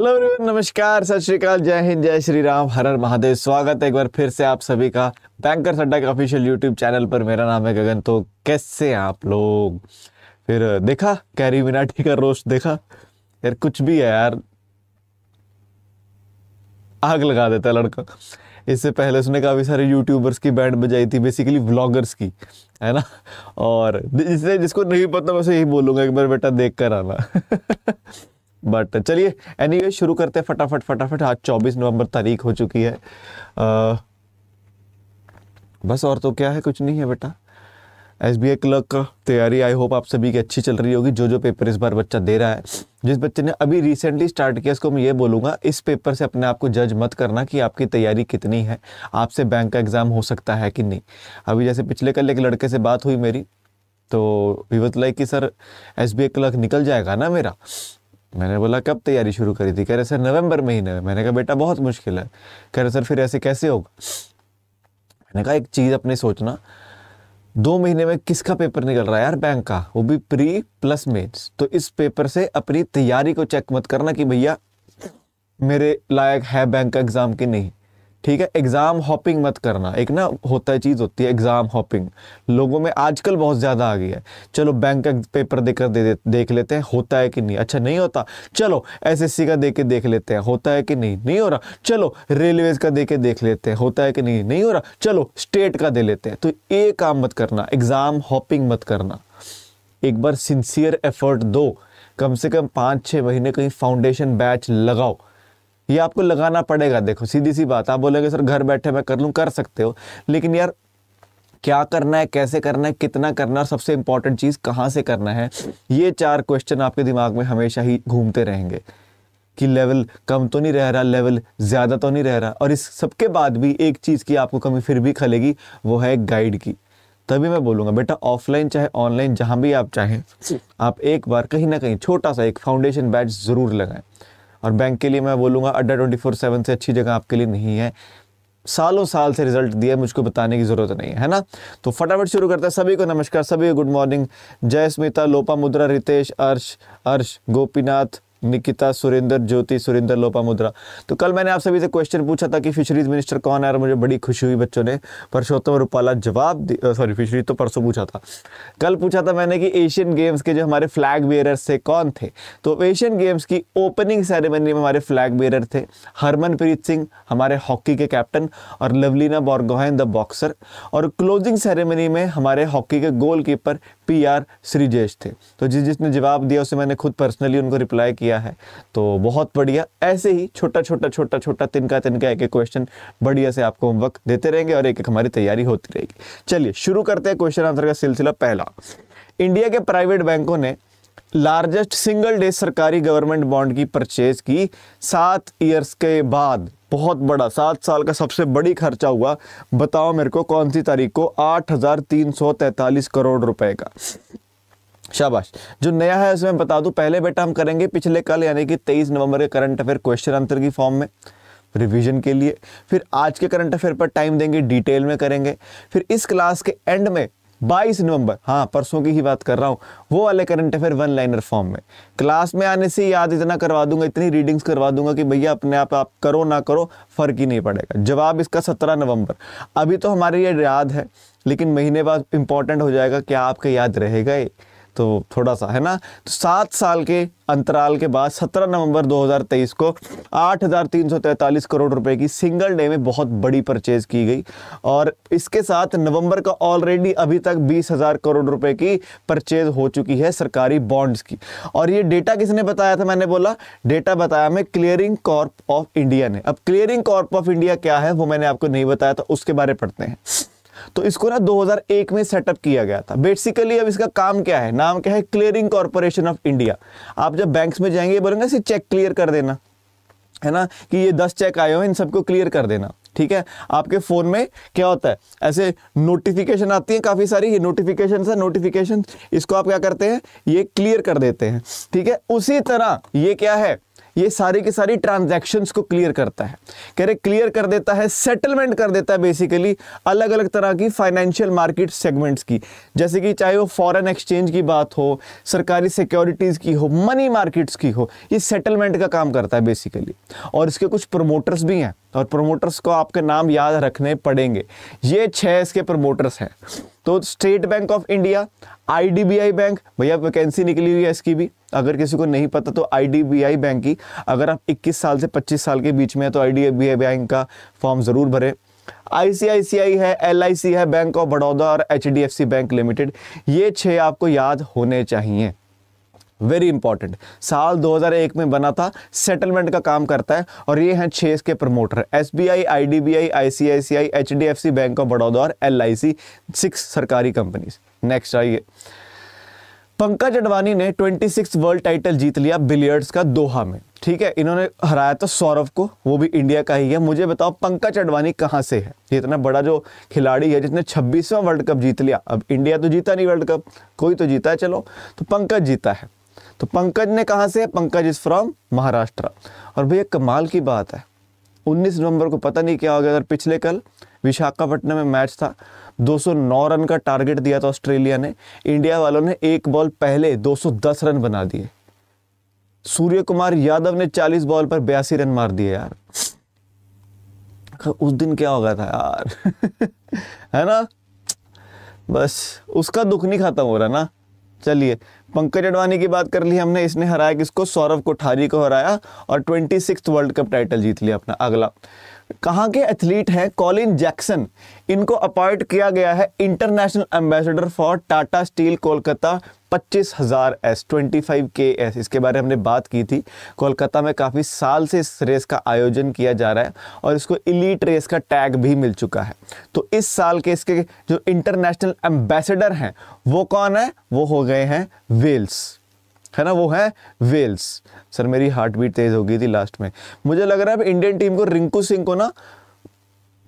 Hello नमस्कार सत श्रीकाल जय हिंद जय श्री राम हर हर महादेव स्वागत है एक बार फिर से आप सभी का बैंकर अड्डा के ऑफिशियल यूट्यूब चैनल पर मेरा नाम है गगन तो कैसे आप लोग फिर देखा कैरी मिनाटी का रोस्ट देखा यार कुछ भी है यार आग लगा देता है लड़का इससे पहले उसने काफ़ी सारे यूट्यूबर्स की बैंड बजाई थी बेसिकली व्लॉगर्स की है ना और जिसने जिसको नहीं पता मैं उसे यही बोलूँगा एक बार बेटा देख कर आना बट चलिए एनी शुरू करते हैं फटाफट फटाफट आज 24 नवंबर तारीख हो चुकी है आ, बस और तो क्या है कुछ नहीं है बेटा एस बी आई क्लर्क का तैयारी आई होप आप सभी की अच्छी चल रही होगी जो जो पेपर इस बार बच्चा दे रहा है जिस बच्चे ने अभी रिसेंटली स्टार्ट किया उसको मैं ये बोलूँगा इस पेपर से अपने आप को जज मत करना कि आपकी तैयारी कितनी है आपसे बैंक का एग्ज़ाम हो सकता है कि नहीं अभी जैसे पिछले कल एक लड़के से बात हुई मेरी तो विवत लाइक कि sir S B I clerk निकल जाएगा ना मेरा मैंने बोला कब तैयारी शुरू करी थी कह रहे सर नवंबर महीने में मैंने कहा बेटा बहुत मुश्किल है कह रहे सर फिर ऐसे कैसे होगा मैंने कहा एक चीज़ अपने सोचना दो महीने में किसका पेपर निकल रहा है यार बैंक का वो भी प्री प्लस मेन्स तो इस पेपर से अपनी तैयारी को चेक मत करना कि भैया मेरे लायक है बैंक का एग्ज़ाम कि नहीं ठीक है एग्ज़ाम हॉपिंग मत करना एक ना होता है चीज़ होती है एग्ज़ाम हॉपिंग लोगों में आजकल बहुत ज़्यादा आ गई है चलो बैंक का पेपर देकर दे, दे देख लेते हैं होता है कि नहीं अच्छा नहीं होता चलो एसएससी का दे के देख लेते हैं होता है कि नहीं नहीं हो रहा चलो रेलवेज़ का दे के देख लेते हैं होता है कि नहीं नहीं हो रहा चलो स्टेट का दे लेते हैं तो ये काम मत करना एग्ज़ाम हॉपिंग मत करना एक बार सिंसियर एफर्ट दो कम से कम पाँच छः महीने कहीं फाउंडेशन बैच लगाओ ये आपको लगाना पड़ेगा देखो सीधी सी बात आप बोलेंगे सर घर बैठे मैं कर लूँ कर सकते हो लेकिन यार क्या करना है कैसे करना है कितना करना है और सबसे इंपॉर्टेंट चीज़ कहाँ से करना है ये चार क्वेश्चन आपके दिमाग में हमेशा ही घूमते रहेंगे कि लेवल कम तो नहीं रह रहा लेवल ज़्यादा तो नहीं रह रहा और इस सबके बाद भी एक चीज़ की आपको कमी फिर भी खलेगी वो है गाइड की तभी मैं बोलूँगा बेटा ऑफलाइन चाहे ऑनलाइन जहाँ भी आप चाहें आप एक बार कहीं ना कहीं छोटा सा एक फाउंडेशन बैच ज़रूर लगाएं और बैंक के लिए मैं बोलूँगा अड्डा ट्वेंटी फोर सेवन से अच्छी जगह आपके लिए नहीं है सालों साल से रिजल्ट दिया मुझको बताने की ज़रूरत नहीं है ना तो फटाफट शुरू करता है सभी को नमस्कार सभी को गुड मॉर्निंग जय स्मिता लोपा मुद्रा रितेश अर्श अर्श गोपीनाथ निकिता सुरेंद्र ज्योति सुरेंद्र लोपा मुद्रा तो कल मैंने आप सभी से क्वेश्चन पूछा था कि फिशरीज मिनिस्टर कौन है और मुझे बड़ी खुशी हुई बच्चों ने परसोत्तम रूपाला जवाब सॉरी फिशरीज तो परसों पूछा था कल पूछा था मैंने कि एशियन गेम्स के जो हमारे फ्लैग बेयरर थे कौन थे तो एशियन गेम्स की ओपनिंग सेरेमनी में हमारे फ्लैग बेयरर थे हरमनप्रीत सिंह हमारे हॉकी के कैप्टन और लवलीना बॉर्गोहन द बॉक्सर और क्लोजिंग सेरेमनी में हमारे हॉकी के गोलकीपर पी आर श्रीजेश थे तो जिस जिसने जवाब दिया उसे मैंने खुद पर्सनली उनको रिप्लाई किया है तो बहुत बढ़िया ऐसे ही छोटा छोटा छोटा छोटा तिनका तिनका एक एक क्वेश्चन बढ़िया से आपको होमवर्क देते रहेंगे और एक एक हमारी तैयारी होती रहेगी चलिए शुरू करते हैं क्वेश्चन आंसर का सिलसिला पहला इंडिया के प्राइवेट बैंकों ने लार्जेस्ट सिंगल डे सरकारी गवर्नमेंट बॉन्ड की परचेज की सात ईयर्स के बाद बहुत बड़ा सात साल का सबसे बड़ी खर्चा हुआ बताओ मेरे को कौन सी तारीख को आठ हज़ार तीन सौ तैंतालीस करोड़ रुपए का शाबाश जो नया है उसमें बता दूं पहले बेटा हम करेंगे पिछले कल यानी कि तेईस नवंबर के करंट अफेयर क्वेश्चन आंसर की फॉर्म में रिवीजन के लिए फिर आज के करंट अफेयर पर टाइम देंगे डिटेल में करेंगे फिर इस क्लास के एंड में 22 नवंबर हाँ परसों की ही बात कर रहा हूँ वो वाले current affair one liner form में क्लास में आने से याद इतना करवा दूंगा इतनी रीडिंग्स करवा दूंगा कि भैया अपने आप आप करो ना करो फर्क ही नहीं पड़ेगा जवाब इसका 17 नवंबर अभी तो हमारे ये याद है लेकिन महीने बाद इंपॉर्टेंट हो जाएगा क्या आपके याद रहेगा ये तो थोड़ा सा है ना तो सात साल के अंतराल के बाद 17 नवंबर 2023 को 8,343 करोड़ रुपए की सिंगल डे में बहुत बड़ी परचेज की गई और इसके साथ नवंबर का ऑलरेडी अभी तक 20,000 करोड़ रुपए की परचेज हो चुकी है सरकारी बॉन्ड्स की और ये डेटा किसने बताया था मैंने बोला डेटा बताया मैं क्लियरिंग कॉर्प ऑफ इंडिया ने अब क्लियरिंग कॉर्प ऑफ इंडिया क्या है वो मैंने आपको नहीं बताया था तो उसके बारे में पढ़ते हैं तो इसको ना 2001 में सेटअप किया गया था बेसिकली अब इसका काम क्या है नाम क्या है क्लियरिंग कॉरपोरेशन ऑफ इंडिया आप जब बैंक्स में जाएंगे बोलेंगे इसे चेक क्लियर कर देना है ना कि ये दस चेक आए हो इन सबको क्लियर कर देना ठीक है आपके फ़ोन में क्या होता है ऐसे नोटिफिकेशन आती है काफ़ी सारी ये नोटिफिकेशन है नोटिफिकेशन इसको आप क्या करते हैं ये क्लियर कर देते हैं ठीक है उसी तरह ये क्या है ये सारी की सारी ट्रांजैक्शंस को क्लियर करता है कह रहे क्लियर कर देता है सेटलमेंट कर देता है बेसिकली अलग अलग तरह की फाइनेंशियल मार्केट सेगमेंट्स की जैसे कि चाहे वो फॉरेन एक्सचेंज की बात हो सरकारी सिक्योरिटीज़ की हो मनी मार्केट्स की हो ये सेटलमेंट का काम करता है बेसिकली और इसके कुछ प्रमोटर्स भी हैं और प्रमोटर्स को आपके नाम याद रखने पड़ेंगे ये छः इसके प्रमोटर्स हैं तो State Bank of India IDBI bank भैया वैकेंसी निकली हुई है इसकी भी अगर किसी को नहीं पता तो आईडीबीआई बैंक की अगर आप 21 साल से 25 साल के बीच में है तो आईडीबीआई बैंक का फॉर्म ज़रूर भरें आईसीआईसीआई है एलआईसी है बैंक ऑफ बड़ौदा और एचडीएफसी बैंक लिमिटेड ये छः आपको याद होने चाहिए वेरी इंपॉर्टेंट साल 2001 में बना था सेटलमेंट का काम करता है और ये हैं छे इसके promoter S B I I D B I I C I C I H D F C bank of Baroda और एल आई सी सिक्स सरकारी कंपनीज नेक्स्ट आइए पंकज अडवाणी ने 26 वर्ल्ड टाइटल जीत लिया बिलियर्ड्स का दोहा में ठीक है इन्होंने हराया तो सौरभ को वो भी इंडिया का ही है मुझे बताओ पंकज अडवाणी कहाँ से है ये इतना बड़ा जो खिलाड़ी है जिसने छब्बीसवां वर्ल्ड कप जीत लिया अब इंडिया तो जीता नहीं वर्ल्ड कप कोई तो जीता है चलो तो पंकज जीता है तो पंकज ने कहा से पंकज इज़ फ्रॉम महाराष्ट्र और भैया कमाल की बात है 19 नवंबर को पता नहीं क्या हो गया अगर पिछले कल विशाखापट्टनम में मैच था 209 रन का टारगेट दिया था ऑस्ट्रेलिया ने इंडिया वालों ने एक बॉल पहले 210 रन बना दिए सूर्य कुमार यादव ने 40 बॉल पर बयासी रन मार दिए यार उस दिन क्या हो गया था यार है ना बस उसका दुख नहीं खत्म हो रहा ना चलिए पंकज अडवाणी की बात कर ली हमने इसने हराया किसको सौरभ कोठारी को हराया और ट्वेंटी वर्ल्ड कप टाइटल जीत लिया अपना अगला कहाँ के एथलीट हैं कॉलिन जैक्सन इनको अपॉइंट किया गया है international ambassador for Tata steel Kolkata पच्चीस हज़ार S twenty five K S इसके बारे में हमने बात की थी कोलकाता में काफ़ी साल से इस रेस का आयोजन किया जा रहा है और इसको इलीट रेस का टैग भी मिल चुका है तो इस साल के इसके जो इंटरनेशनल एम्बेसडर हैं वो कौन है वो हो गए हैं वेल्स है ना वो है वेल्स सर मेरी हार्ट बीट तेज़ हो गई थी लास्ट में मुझे लग रहा है अब इंडियन टीम को रिंकू सिंह को ना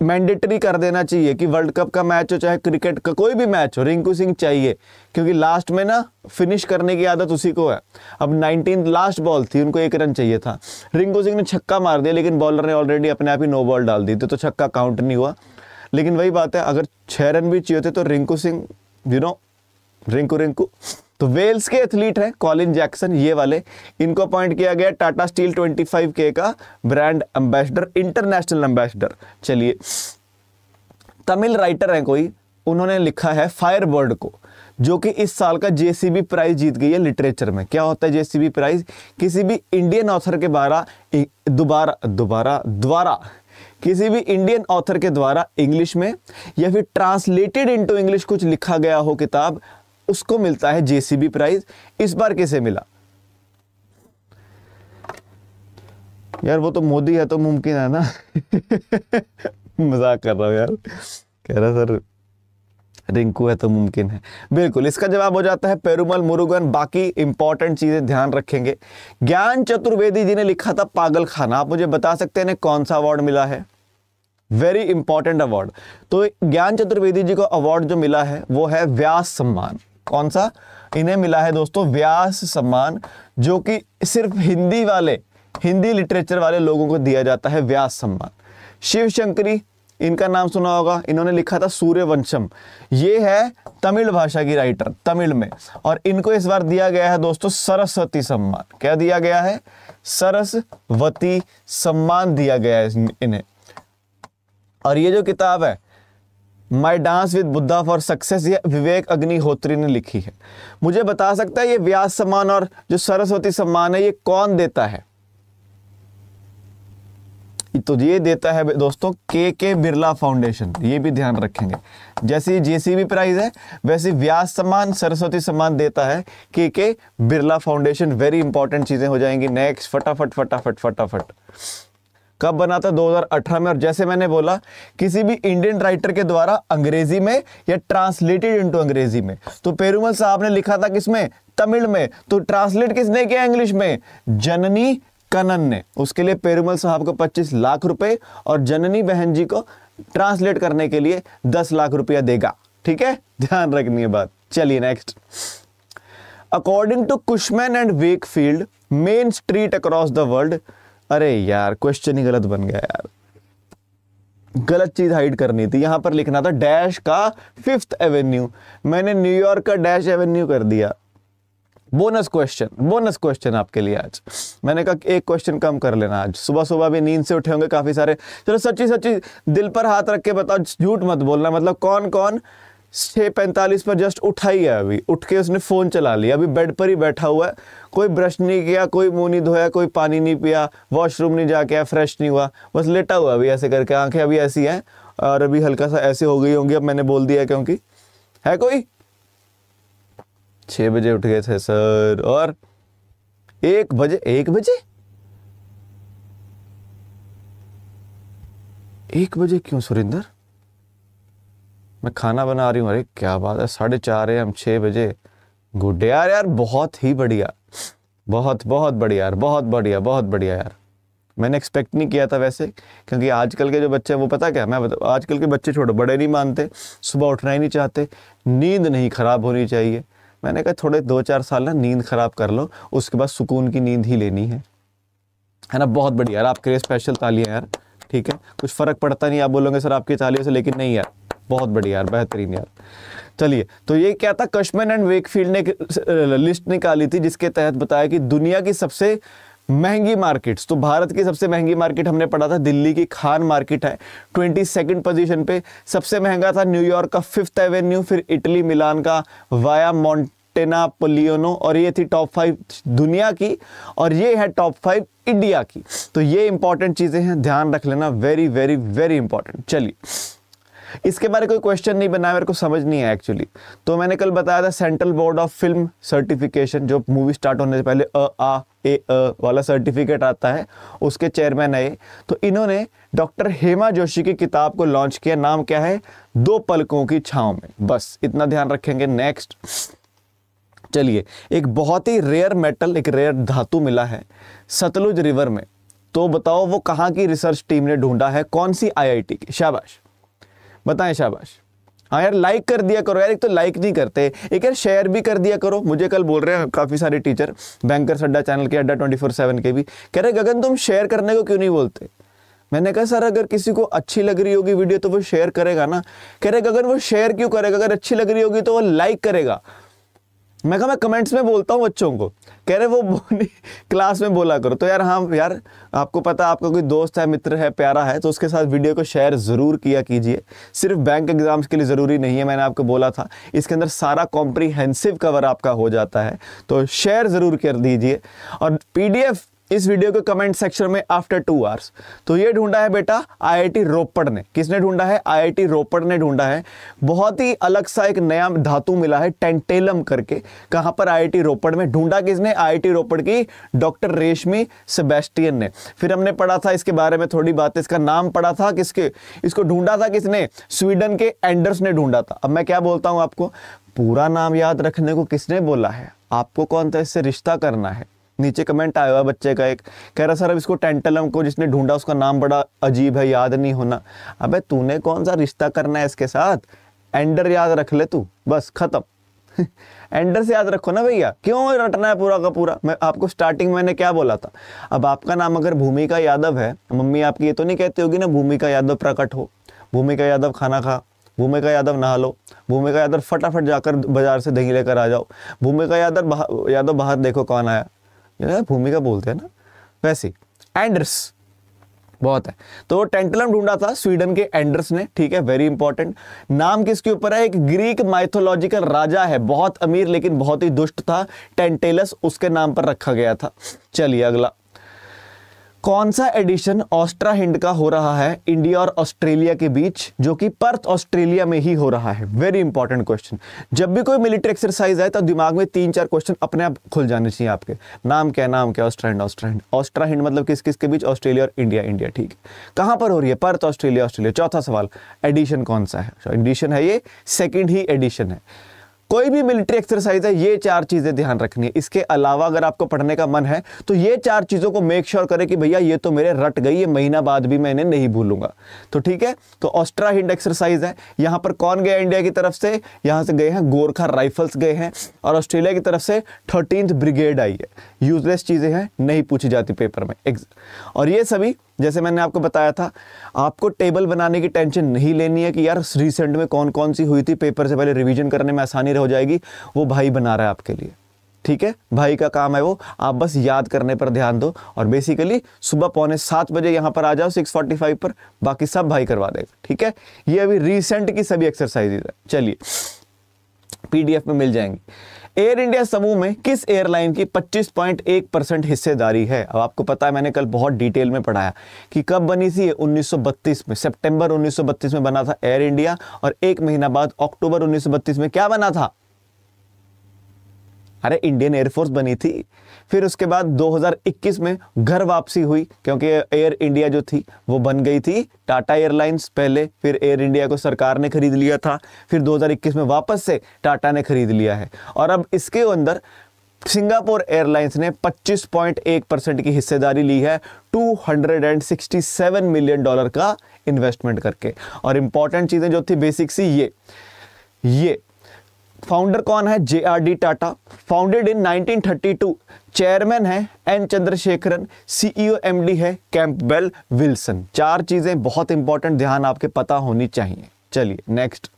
मैंडेटरी कर देना चाहिए कि वर्ल्ड कप का मैच हो चाहे क्रिकेट का कोई भी मैच हो रिंकू सिंह चाहिए क्योंकि लास्ट में ना फिनिश करने की आदत उसी को है अब नाइनटीन लास्ट बॉल थी उनको एक रन चाहिए था रिंकू सिंह ने छक्का मार दिया लेकिन बॉलर ने ऑलरेडी अपने आप ही नो बॉल डाल दी थी तो छक्का काउंट नहीं हुआ लेकिन वही बात है अगर छः रन भी चाहिए थे तो रिंकू सिंह यू नो रिंकू रिंकू तो वेल्स के एथलीट हैं कॉलिन जैक्सन ये वाले इनको अपॉइंट किया गया टाटा स्टील 25 के का ब्रांड एम्बेसडर इंटरनेशनल एम्बेसडर चलिए तमिल राइटर हैं कोई उन्होंने लिखा है फायरबर्ड को जो कि इस साल का जेसीबी प्राइज जीत गई है लिटरेचर में क्या होता है जेसीबी प्राइज किसी भी इंडियन ऑथर के द्वारा दोबारा दोबारा द्वारा किसी भी इंडियन ऑथर के द्वारा इंग्लिश में या फिर ट्रांसलेटेड इनटू इंग्लिश कुछ लिखा गया हो किताब उसको मिलता है जेसीबी प्राइज इस बार किसे मिला यार वो तो मोदी है तो मुमकिन है ना मजाक कर रहा हूं यार कह रहा सर रिंकू है तो मुमकिन है बिल्कुल इसका जवाब हो जाता है पेरुमल मुरुगन बाकी इंपॉर्टेंट चीज़ें ध्यान रखेंगे ज्ञान चतुर्वेदी जी ने लिखा था पागल खाना आप मुझे बता सकते हैं कौन सा अवार्ड मिला है वेरी इंपॉर्टेंट अवार्ड तो ज्ञान चतुर्वेदी जी को अवार्ड जो मिला है वो है व्यास सम्मान कौन सा इन्हें मिला है दोस्तों व्यास सम्मान जो कि सिर्फ हिंदी वाले हिंदी लिटरेचर वाले लोगों को दिया जाता है व्यास सम्मान शिव शंकरी इनका नाम सुना होगा इन्होंने लिखा था सूर्यवंशम ये है तमिल भाषा की राइटर तमिल में और इनको इस बार दिया गया है दोस्तों सरस्वती सम्मान क्या दिया गया है सरस्वती सम्मान दिया गया है इन्हें और ये जो किताब है my dance with Buddha for success ये विवेक अग्निहोत्री ने लिखी है मुझे बता सकता है ये व्यास सम्मान और जो सरस्वती सम्मान है ये कौन देता है तो ये देता है दोस्तों के के बिरला फाउंडेशन ये भी ध्यान रखेंगे जैसे जेसीबी प्राइज है वैसे व्यास सम्मान सरस्वती सम्मान देता है के के बिरला फाउंडेशन वेरी इंपॉर्टेंट चीजें हो जाएंगी नेक्स्ट फटाफट फटाफट फटाफट, फटाफट। कब बना था 2018 में और जैसे मैंने बोला किसी भी इंडियन राइटर के द्वारा अंग्रेजी में या ट्रांसलेटेड इनटू अंग्रेजी में तो पेरूमल साहब ने लिखा था किसमें तमिल में तो ट्रांसलेट किसने किया इंग्लिश में जननी कनन ने उसके लिए पेरूमल साहब को 25 लाख रुपए और जननी बहन जी को ट्रांसलेट करने के लिए 10 लाख रुपया देगा ठीक है ध्यान रखनी है बात चलिए next according to Cushman and Wakefield main street across the world अरे यार क्वेश्चन ही गलत बन गया यार गलत चीज़ हाइड करनी थी यहां पर लिखना था डैश का फिफ्थ एवेन्यू मैंने न्यूयॉर्क का डैश एवेन्यू कर दिया बोनस क्वेश्चन बोनस क्वेश्चन आपके लिए आज मैंने कहा एक क्वेश्चन कम कर लेना आज सुबह सुबह भी नींद से उठे होंगे काफ़ी सारे चलो सच्ची सच्ची दिल पर हाथ रख के बताओ झूठ मत बोलना मतलब कौन कौन छः पैंतालीस पर जस्ट उठा ही है अभी उठ के उसने फ़ोन चला लिया अभी बेड पर ही बैठा हुआ है कोई ब्रश नहीं किया कोई मुंह नहीं धोया कोई पानी नहीं पिया वॉशरूम नहीं जाके आया फ्रेश नहीं हुआ बस लेटा हुआ अभी ऐसे करके आंखें अभी ऐसी हैं और अभी हल्का सा ऐसे हो गई होंगी अब मैंने बोल दिया क्योंकि है कोई छः बजे उठ गए थे सर और एक बजे एक बजे एक बजे क्यों सुरेंद्र मैं खाना बना रही हूँ अरे क्या बात है साढ़े चार एम छः बजे गुड यार यार बहुत ही बढ़िया बहुत बहुत बढ़िया यार बहुत बढ़िया बहुत बढ़िया यार मैंने एक्सपेक्ट नहीं किया था वैसे क्योंकि आजकल के जो बच्चे हैं वो पता क्या मैं बता आजकल के बच्चे छोड़ो बड़े नहीं मानते सुबह उठना ही नहीं चाहते नींद नहीं ख़राब होनी चाहिए मैंने कहा थोड़े दो चार साल ना नींद ख़राब कर लो उसके बाद सुकून की नींद ही लेनी है है ना बहुत बढ़िया यार आपके लिए स्पेशल तालियाँ यार ठीक है कुछ फ़र्क पड़ता नहीं आप बोलोगे सर आपकी चालीस से लेकिन नहीं यार बहुत बढ़िया यार बेहतरीन यार चलिए तो ये क्या था कश्मन एंड वेकफील्ड ने लिस्ट निकाली थी जिसके तहत बताया कि दुनिया की सबसे महंगी मार्केट्स तो भारत की सबसे महंगी मार्केट हमने पढ़ा था दिल्ली की खान मार्केट है ट्वेंटी सेकेंड पोजिशन पे सबसे महंगा था न्यूयॉर्क का फिफ्थ एवेन्यू फिर इटली मिलान का वाया मॉन्ट टेना पोलियोनो और ये थी टॉप फाइव दुनिया की और ये है टॉप फाइव इंडिया की तो ये इंपॉर्टेंट चीज़ें हैं ध्यान रख लेना वेरी वेरी वेरी इंपॉर्टेंट चलिए इसके बारे कोई क्वेश्चन नहीं बना मेरे को समझ नहीं है एक्चुअली तो मैंने कल बताया था Central Board of Film Certification जो मूवी स्टार्ट होने से पहले अ आ ए अ वाला सर्टिफिकेट आता है उसके चेयरमैन है तो इन्होंने डॉक्टर हेमा जोशी की किताब को लॉन्च किया नाम क्या है दो पलकों की छाव में बस इतना ध्यान रखेंगे नेक्स्ट चलिए एक बहुत ही रेयर मेटल एक रेयर धातु मिला है सतलुज रिवर में तो बताओ वो कहाँ की रिसर्च टीम ने ढूंढा है कौन सी आईआईटी की शाबाश बताएं शाबाश हाँ यार लाइक कर दिया करो यार एक तो लाइक नहीं करते एक यार शेयर भी कर दिया करो मुझे कल बोल रहे हैं काफ़ी सारे टीचर बैंकर अड्डा चैनल के अड्डा ट्वेंटी फोर सेवन के भी कह रहे गगन तुम शेयर करने को क्यों नहीं बोलते मैंने कहा सर अगर किसी को अच्छी लग रही होगी वीडियो तो वो शेयर करेगा ना कह रहे गगन वो शेयर क्यों करेगा अगर अच्छी लग रही होगी तो वो लाइक करेगा मैं कहा मैं कमेंट्स में बोलता हूँ बच्चों को कह रहे वो क्लास में बोला करो तो यार हाँ यार आपको पता आपका कोई दोस्त है मित्र है प्यारा है तो उसके साथ वीडियो को शेयर ज़रूर किया कीजिए सिर्फ बैंक एग्ज़ाम्स के लिए ज़रूरी नहीं है मैंने आपको बोला था इसके अंदर सारा कॉम्प्रीहेंसिव कवर आपका हो जाता है तो शेयर ज़रूर कर दीजिए और पी इस वीडियो के कमेंट सेक्शन में आफ्टर टू आवर्स तो ये ढूंढा है बेटा आईआईटी रोपड़ ने किसने ढूंढा है आईआईटी रोपड़ ने ढूंढा है बहुत ही अलग सा एक नया धातु मिला है टेंटेलम करके कहां पर आईआईटी रोपड़ में ढूंढा किसने आईआईटी रोपड़ की डॉक्टर रेशमी सेबेस्टियन ने फिर हमने पढ़ा था इसके बारे में थोड़ी बात इसका नाम पढ़ा था किसके इसको ढूंढा था किसने स्वीडन के एंडर्स ने ढूंढा था अब मैं क्या बोलता हूँ आपको पूरा नाम याद रखने को किसने बोला है आपको कौन सा इससे रिश्ता करना है नीचे कमेंट आया हुआ बच्चे का एक कह रहा सर अब इसको टेंटलम को जिसने ढूंढा उसका नाम बड़ा अजीब है याद नहीं होना अबे तूने कौन सा रिश्ता करना है इसके साथ एंडर याद रख ले तू बस ख़त्म एंडर से याद रखो ना भैया क्यों रटना है पूरा का पूरा मैं आपको स्टार्टिंग मैंने क्या बोला था अब आपका नाम अगर भूमिका यादव है मम्मी आपकी ये तो नहीं कहती होगी ना भूमिका यादव प्रकट हो भूमिका यादव खाना खा भूमिका यादव नहा लो भूमिका यादव फटाफट जाकर बाजार से दही लेकर आ जाओ भूमिका यादव यादव बाहर देखो कौन आया भूमिका बोलते हैं ना वैसे एंडर्स बहुत है तो टेंटलम ढूंढा था स्वीडन के एंडर्स ने ठीक है वेरी इंपॉर्टेंट नाम किसके ऊपर है एक ग्रीक माइथोलॉजिकल राजा है बहुत अमीर लेकिन बहुत ही दुष्ट था टेंटेलस उसके नाम पर रखा गया था चलिए अगला कौन सा एडिशन ऑस्ट्रा हिंड का हो रहा है इंडिया और ऑस्ट्रेलिया के बीच जो कि पर्थ ऑस्ट्रेलिया में ही हो रहा है वेरी इंपॉर्टेंट क्वेश्चन जब भी कोई मिलिट्री एक्सरसाइज आए तो दिमाग में तीन चार क्वेश्चन अपने आप खुल जाने चाहिए आपके नाम क्या नाम क्या AustraHind AustraHind AustraHind मतलब किस किस के बीच ऑस्ट्रेलिया और इंडिया इंडिया ठीक है कहाँ पर हो रही है पर्थ ऑस्ट्रेलिया ऑस्ट्रेलिया चौथा सवाल एडिशन कौन सा है एडिशन है ये सेकेंड ही एडिशन है कोई भी मिलिट्री एक्सरसाइज है ये चार चीज़ें ध्यान रखनी है इसके अलावा अगर आपको पढ़ने का मन है तो ये चार चीज़ों को मेक श्योर sure करें कि भैया ये तो मेरे रट गई ये महीना बाद भी मैं इन्हें नहीं भूलूंगा तो ठीक है तो ऑस्ट्रा हिंड एक्सरसाइज है यहाँ पर कौन गया इंडिया की तरफ से यहाँ से गए हैं गोरखा राइफल्स गए हैं और ऑस्ट्रेलिया की तरफ से थर्टीन ब्रिगेड आई है यूजलेस चीज़ें हैं नहीं पूछी जाती पेपर में और ये सभी जैसे मैंने आपको बताया था आपको टेबल बनाने की टेंशन नहीं लेनी है कि यार रिसेंट में कौन कौन सी हुई थी पेपर से पहले रिवीजन करने में आसानी हो जाएगी वो भाई बना रहा है आपके लिए ठीक है भाई का काम है वो आप बस याद करने पर ध्यान दो और बेसिकली सुबह पौने सात बजे यहाँ पर आ जाओ सिक्स फोर्टी फाइव पर बाकी सब भाई करवा देगा ठीक है ये अभी रिसेंट की सभी एक्सरसाइजेज है चलिए पीडीएफ में मिल जाएंगी एयर इंडिया समूह में किस एयरलाइन की 25.1 परसेंट हिस्सेदारी है अब आपको पता है मैंने कल बहुत डिटेल में पढ़ाया कि कब बनी थी ये 1932 में सितंबर 1932 में बना था एयर इंडिया और एक महीना बाद अक्टूबर 1932 में क्या बना था अरे इंडियन एयरफोर्स बनी थी फिर उसके बाद 2021 में घर वापसी हुई क्योंकि एयर इंडिया जो थी वो बन गई थी टाटा एयरलाइंस पहले फिर एयर इंडिया को सरकार ने खरीद लिया था फिर 2021 में वापस से टाटा ने खरीद लिया है और अब इसके अंदर सिंगापुर एयरलाइंस ने 25.1 परसेंट की हिस्सेदारी ली है 267 मिलियन डॉलर का इन्वेस्टमेंट करके और इंपॉर्टेंट चीज़ें जो थी बेसिक सी ये ये फाउंडर कौन है J R D Tata founded in 1932 chairman है N Chandrasekaran CEO MD e है बेल विल्सन चार चीज़ें बहुत इंपॉर्टेंट ध्यान आपके पता होनी चाहिए चलिए नेक्स्ट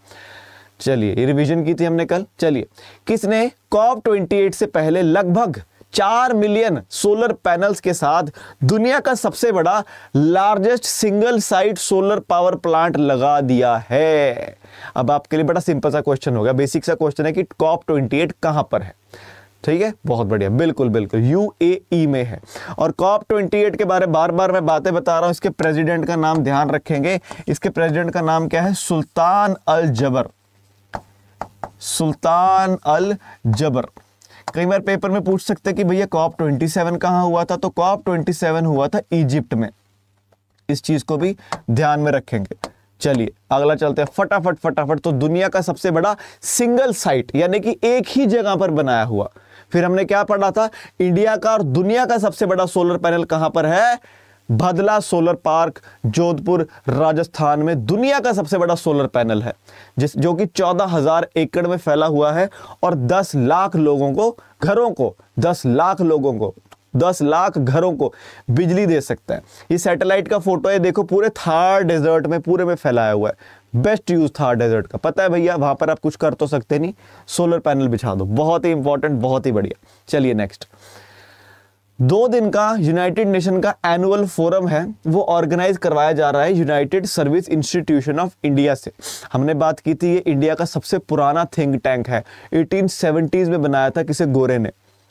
चलिए रिवीजन की थी हमने कल चलिए किसने कॉप 28 से पहले लगभग चार मिलियन सोलर पैनल्स के साथ दुनिया का सबसे बड़ा largest single site solar power plant लगा दिया है अब आपके लिए बड़ा सिंपल सा क्वेश्चन होगा बेसिक सा क्वेश्चन है कि कॉप ट्वेंटी एट कहां पर है ठीक है बहुत बढ़िया बिल्कुल बिल्कुल यू ए ई में है और कॉप ट्वेंटी एट के बारे बार बार मैं बातें बता रहा हूं इसके प्रेसिडेंट का नाम ध्यान रखेंगे इसके प्रेसिडेंट का नाम क्या है सुल्तान अल जबर सुल्तान अल जबर कई बार पेपर में पूछ सकते हैं कि भैया कॉप ट्वेंटी सेवन कहां हुआ था तो कॉप ट्वेंटी सेवन हुआ था इजिप्ट में इस चीज को भी ध्यान में रखेंगे चलिए अगला चलते हैं फटाफट फटाफट तो दुनिया का सबसे बड़ा सिंगल साइट यानी कि एक ही जगह पर बनाया हुआ फिर हमने क्या पढ़ा था इंडिया का और दुनिया का सबसे बड़ा सोलर पैनल कहां पर है भदला सोलर पार्क जोधपुर राजस्थान में दुनिया का सबसे बड़ा सोलर पैनल है जिस जो कि चौदह हजार एकड़ में फैला हुआ है और दस लाख लोगों को घरों को दस लाख लोगों को दस लाख घरों को बिजली दे सकता है ये सैटेलाइट का फोटो है देखो पूरे थार डेजर्ट में पूरे में फैलाया हुआ है बेस्ट यूज़ था डेजर्ट का पता है भैया वहां पर आप कुछ कर तो सकते नहीं सोलर पैनल बिछा दो बहुत ही इंपॉर्टेंट बहुत ही बढ़िया चलिए नेक्स्ट दो दिन का यूनाइटेड नेशन का एनुअल फोरम है वो ऑर्गेनाइज करवाया जा रहा है United Service Institution of India से हमने बात की थी ये इंडिया का सबसे पुराना थिंक टैंक है 1870s में बनाया था किसे गोरे ने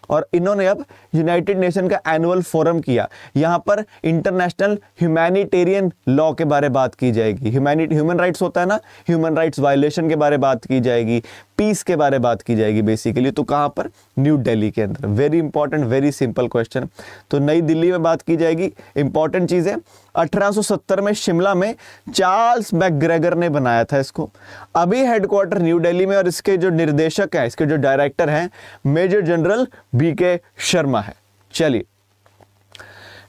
और इन्होंने अब यूनाइटेड नेशन का एनुअल फोरम किया यहाँ पर इंटरनेशनल ह्यूमैनिटेरियन लॉ के बारे बात की जाएगी ह्यूमैनिटी ह्यूमन राइट्स होता है ना ह्यूमन राइट्स वायलेशन के बारे बात की जाएगी पीस के बारे बात की जाएगी बेसिकली तो कहाँ पर न्यू दिल्ली के अंदर very important very simple question तो नई दिल्ली में बात की जाएगी इंपॉर्टेंट चीज़ें 1870 में शिमला में चार्ल्स मैकग्रेगर ने बनाया था इसको अभी हेडक्वार्टर न्यू दिल्ली में और इसके जो निर्देशक हैं इसके जो डायरेक्टर हैं मेजर जनरल बी के शर्मा है चलिए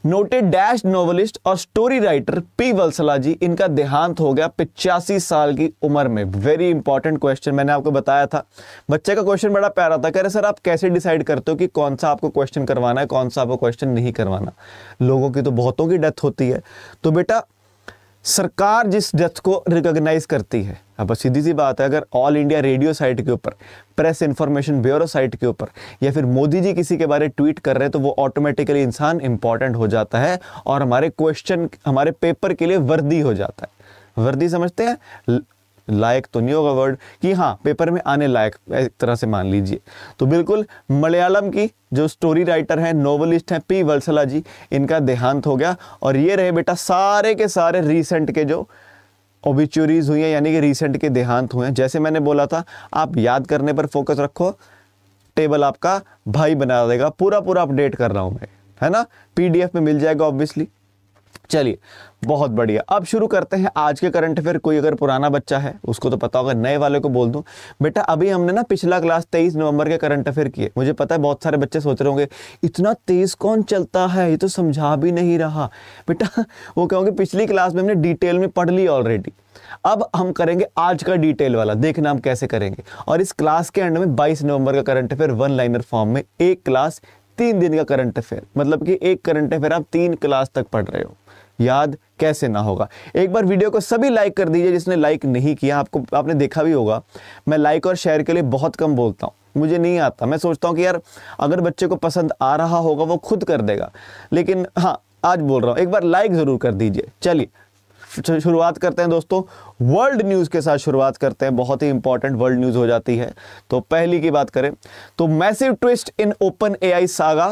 नोटेड डैश नॉवलिस्ट और story writer P Valsala ji इनका देहांत हो गया पिचासी साल की उम्र में वेरी इंपॉर्टेंट क्वेश्चन मैंने आपको बताया था बच्चे का क्वेश्चन बड़ा प्यारा था कह रहे सर आप कैसे डिसाइड करते हो कि कौन सा आपको क्वेश्चन करवाना है कौन सा आपको क्वेश्चन नहीं करवाना लोगों की तो बहुतों की डेथ होती है तो बेटा सरकार जिस डेथ को रिकॉग्नाइज करती है अब सीधी सी बात है अगर ऑल इंडिया रेडियो साइट के ऊपर प्रेस इंफॉर्मेशन ब्यूरो साइट के ऊपर या फिर मोदी जी किसी के बारे ट्वीट कर रहे हैं तो वो ऑटोमेटिकली इंसान इंपॉर्टेंट हो जाता है और हमारे क्वेश्चन हमारे पेपर के लिए वर्दी हो जाता है वर्दी समझते हैं लायक तो नहीं होगा वर्ड कि हाँ पेपर में आने लायक एक तरह से मान लीजिए तो बिल्कुल मलयालम की जो स्टोरी राइटर हैं नॉवलिस्ट हैं पी वल्सला जी इनका देहांत हो गया और ये रहे बेटा सारे के सारे रिसेंट के जो ओबिचुरीज हुई हैं यानी कि रिसेंट के देहांत हुए हैं जैसे मैंने बोला था आप याद करने पर फोकस रखो टेबल आपका भाई बना देगा पूरा पूरा अपडेट कर रहा हूँ मैं है ना पी में मिल जाएगा ऑब्वियसली चलिए बहुत बढ़िया अब शुरू करते हैं आज के करंट अफेयर कोई अगर पुराना बच्चा है उसको तो पता होगा नए वाले को बोल दूं बेटा अभी हमने ना पिछला क्लास 23 नवंबर के करंट अफेयर किए मुझे पता है बहुत सारे बच्चे सोच रहे होंगे इतना तेज कौन चलता है ये तो समझा भी नहीं रहा बेटा वो कहोगे पिछली क्लास में हमने डिटेल में पढ़ ली ऑलरेडी अब हम करेंगे आज का डिटेल वाला देखना हम कैसे करेंगे और इस क्लास के एंड में बाईस नवंबर का current affair one liner form में एक क्लास तीन दिन का करंट अफेयर मतलब कि एक करंट अफेयर आप तीन क्लास तक पढ़ रहे हो याद कैसे ना होगा एक बार वीडियो को सभी लाइक कर दीजिए जिसने लाइक नहीं किया आपको आपने देखा भी होगा मैं लाइक और शेयर के लिए बहुत कम बोलता हूँ मुझे नहीं आता मैं सोचता हूँ कि यार अगर बच्चे को पसंद आ रहा होगा वो खुद कर देगा लेकिन हाँ आज बोल रहा हूँ एक बार लाइक ज़रूर कर दीजिए चलिए शुरुआत करते हैं दोस्तों वर्ल्ड न्यूज़ के साथ शुरुआत करते हैं बहुत ही इंपॉर्टेंट वर्ल्ड न्यूज़ हो जाती है तो पहली की बात करें तो massive twist in Open AI saga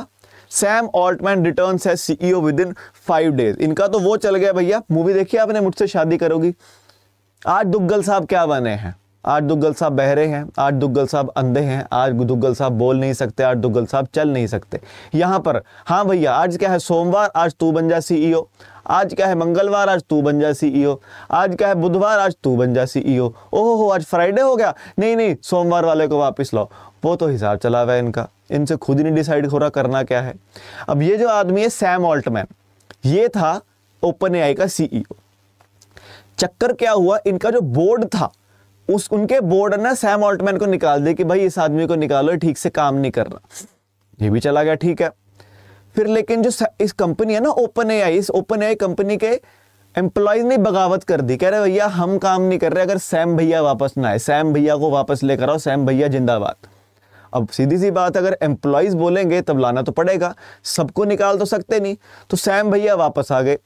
Sam Altman return है CEO within five days इनका तो वो चल गया भैया मूवी देखिए आपने मुझसे शादी करोगी आज दुग्गल साहब क्या बने हैं आज दुग्गल साहब बहरे हैं आज दुग्गल साहब अंधे हैं आज दुग्गल साहब बोल नहीं सकते आज दुग्गल साहब चल नहीं सकते यहाँ पर हाँ भैया आज क्या है सोमवार आज तू बन जा सीईओ e आज क्या है मंगलवार आज तू बन जा सीईओ e आज क्या है बुधवार आज तू बन जा सीईओ e ओहो हो आज फ्राइडे हो गया नहीं नहीं सोमवार वाले को वापस लाओ वो तो हिसाब चला हुआ है इनका इनसे खुद ही नहीं डिसाइड हो रहा करना क्या है अब ये जो आदमी है सैम ऑल्टमैन ये था ओपन ए का सीईओ e चक्कर क्या हुआ इनका जो बोर्ड था उस उनके बोर्ड ने सैम ऑल्टमैन को निकाल दिया कि भाई इस आदमी को निकालो ठीक से काम नहीं कर रहा ये भी चला गया ठीक है फिर लेकिन जो इस कंपनी है ना ओपन ए इस ओपन एआई कंपनी के एम्प्लॉयज ने बगावत कर दी कह रहे भैया हम काम नहीं कर रहे अगर सैम भैया वापस ना आए सैम भैया को वापस लेकर आओ सैम भैया जिंदाबाद अब सीधी सी बात अगर एम्प्लॉयज़ बोलेंगे तब लाना तो पड़ेगा सबको निकाल तो सकते नहीं तो सैम भैया वापस आ गए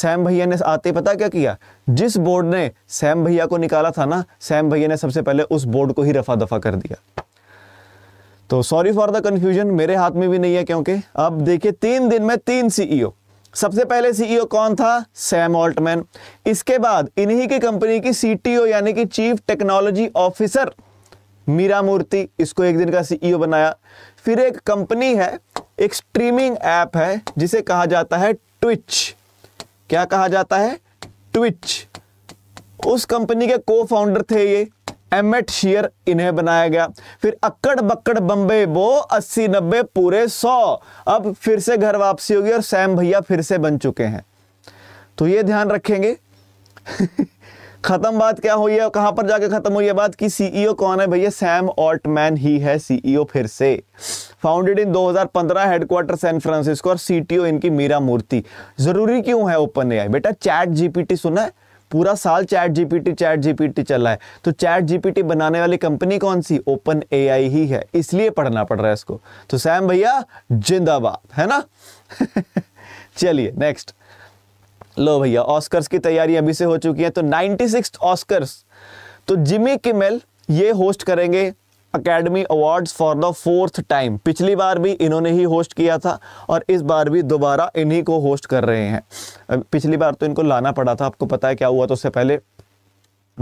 सैम भैया ने आते पता क्या किया जिस बोर्ड ने सैम भैया को निकाला था ना सैम भैया ने सबसे पहले उस बोर्ड को ही रफा दफा कर दिया तो सॉरी फॉर द कंफ्यूजन मेरे हाथ में भी नहीं है क्योंकि अब देखिए तीन दिन में तीन सीईओ e सबसे पहले सीईओ e कौन था सैम ऑल्टमैन इसके बाद इन्हीं की कंपनी की सीटीओ यानी कि chief technology officer Mira Murati इसको एक दिन का सीईओ e बनाया फिर एक कंपनी है एक स्ट्रीमिंग ऐप है जिसे कहा जाता है ट्विच क्या कहा जाता है ट्विच उस कंपनी के को फाउंडर थे ये एट शेयर इन्हें बनाया गया फिर अक्कड़ बक्कड़ बम्बे वो अस्सी नब्बे पूरे सौ अब फिर से घर वापसी होगी और सैम भैया फिर से बन चुके हैं तो ये ध्यान रखेंगे ख़त्म बात क्या हुई है कहां पर जाके ख़त्म हुई है बात कि सीईओ e कौन है भैया सैम ऑल्टमैन ही है सीईओ e फिर से founded in 2015 headquarter San Francisco और सीटीओ इनकी मीरा मूर्ति ज़रूरी क्यों है ओपन एआई बेटा चैट जीपीटी सुना है पूरा साल चैट जीपीटी चैट जीपीटी चल रहा है तो चैट जीपीटी बनाने वाली कंपनी कौन सी ओपन एआई ही है इसलिए पढ़ना पड़ रहा है इसको तो सैम भैया जिंदाबाद है ना चलिए नेक्स्ट लो भैया ऑस्कर्स की तैयारी अभी से हो चुकी है तो नाइनटी सिक्स ऑस्कर्स तो जिमी किमेल ये होस्ट करेंगे academy awards for the fourth time पिछली बार भी इन्होंने ही होस्ट किया था और इस बार भी दोबारा इन्हीं को होस्ट कर रहे हैं पिछली बार तो इनको लाना पड़ा था आपको पता है क्या हुआ तो उससे पहले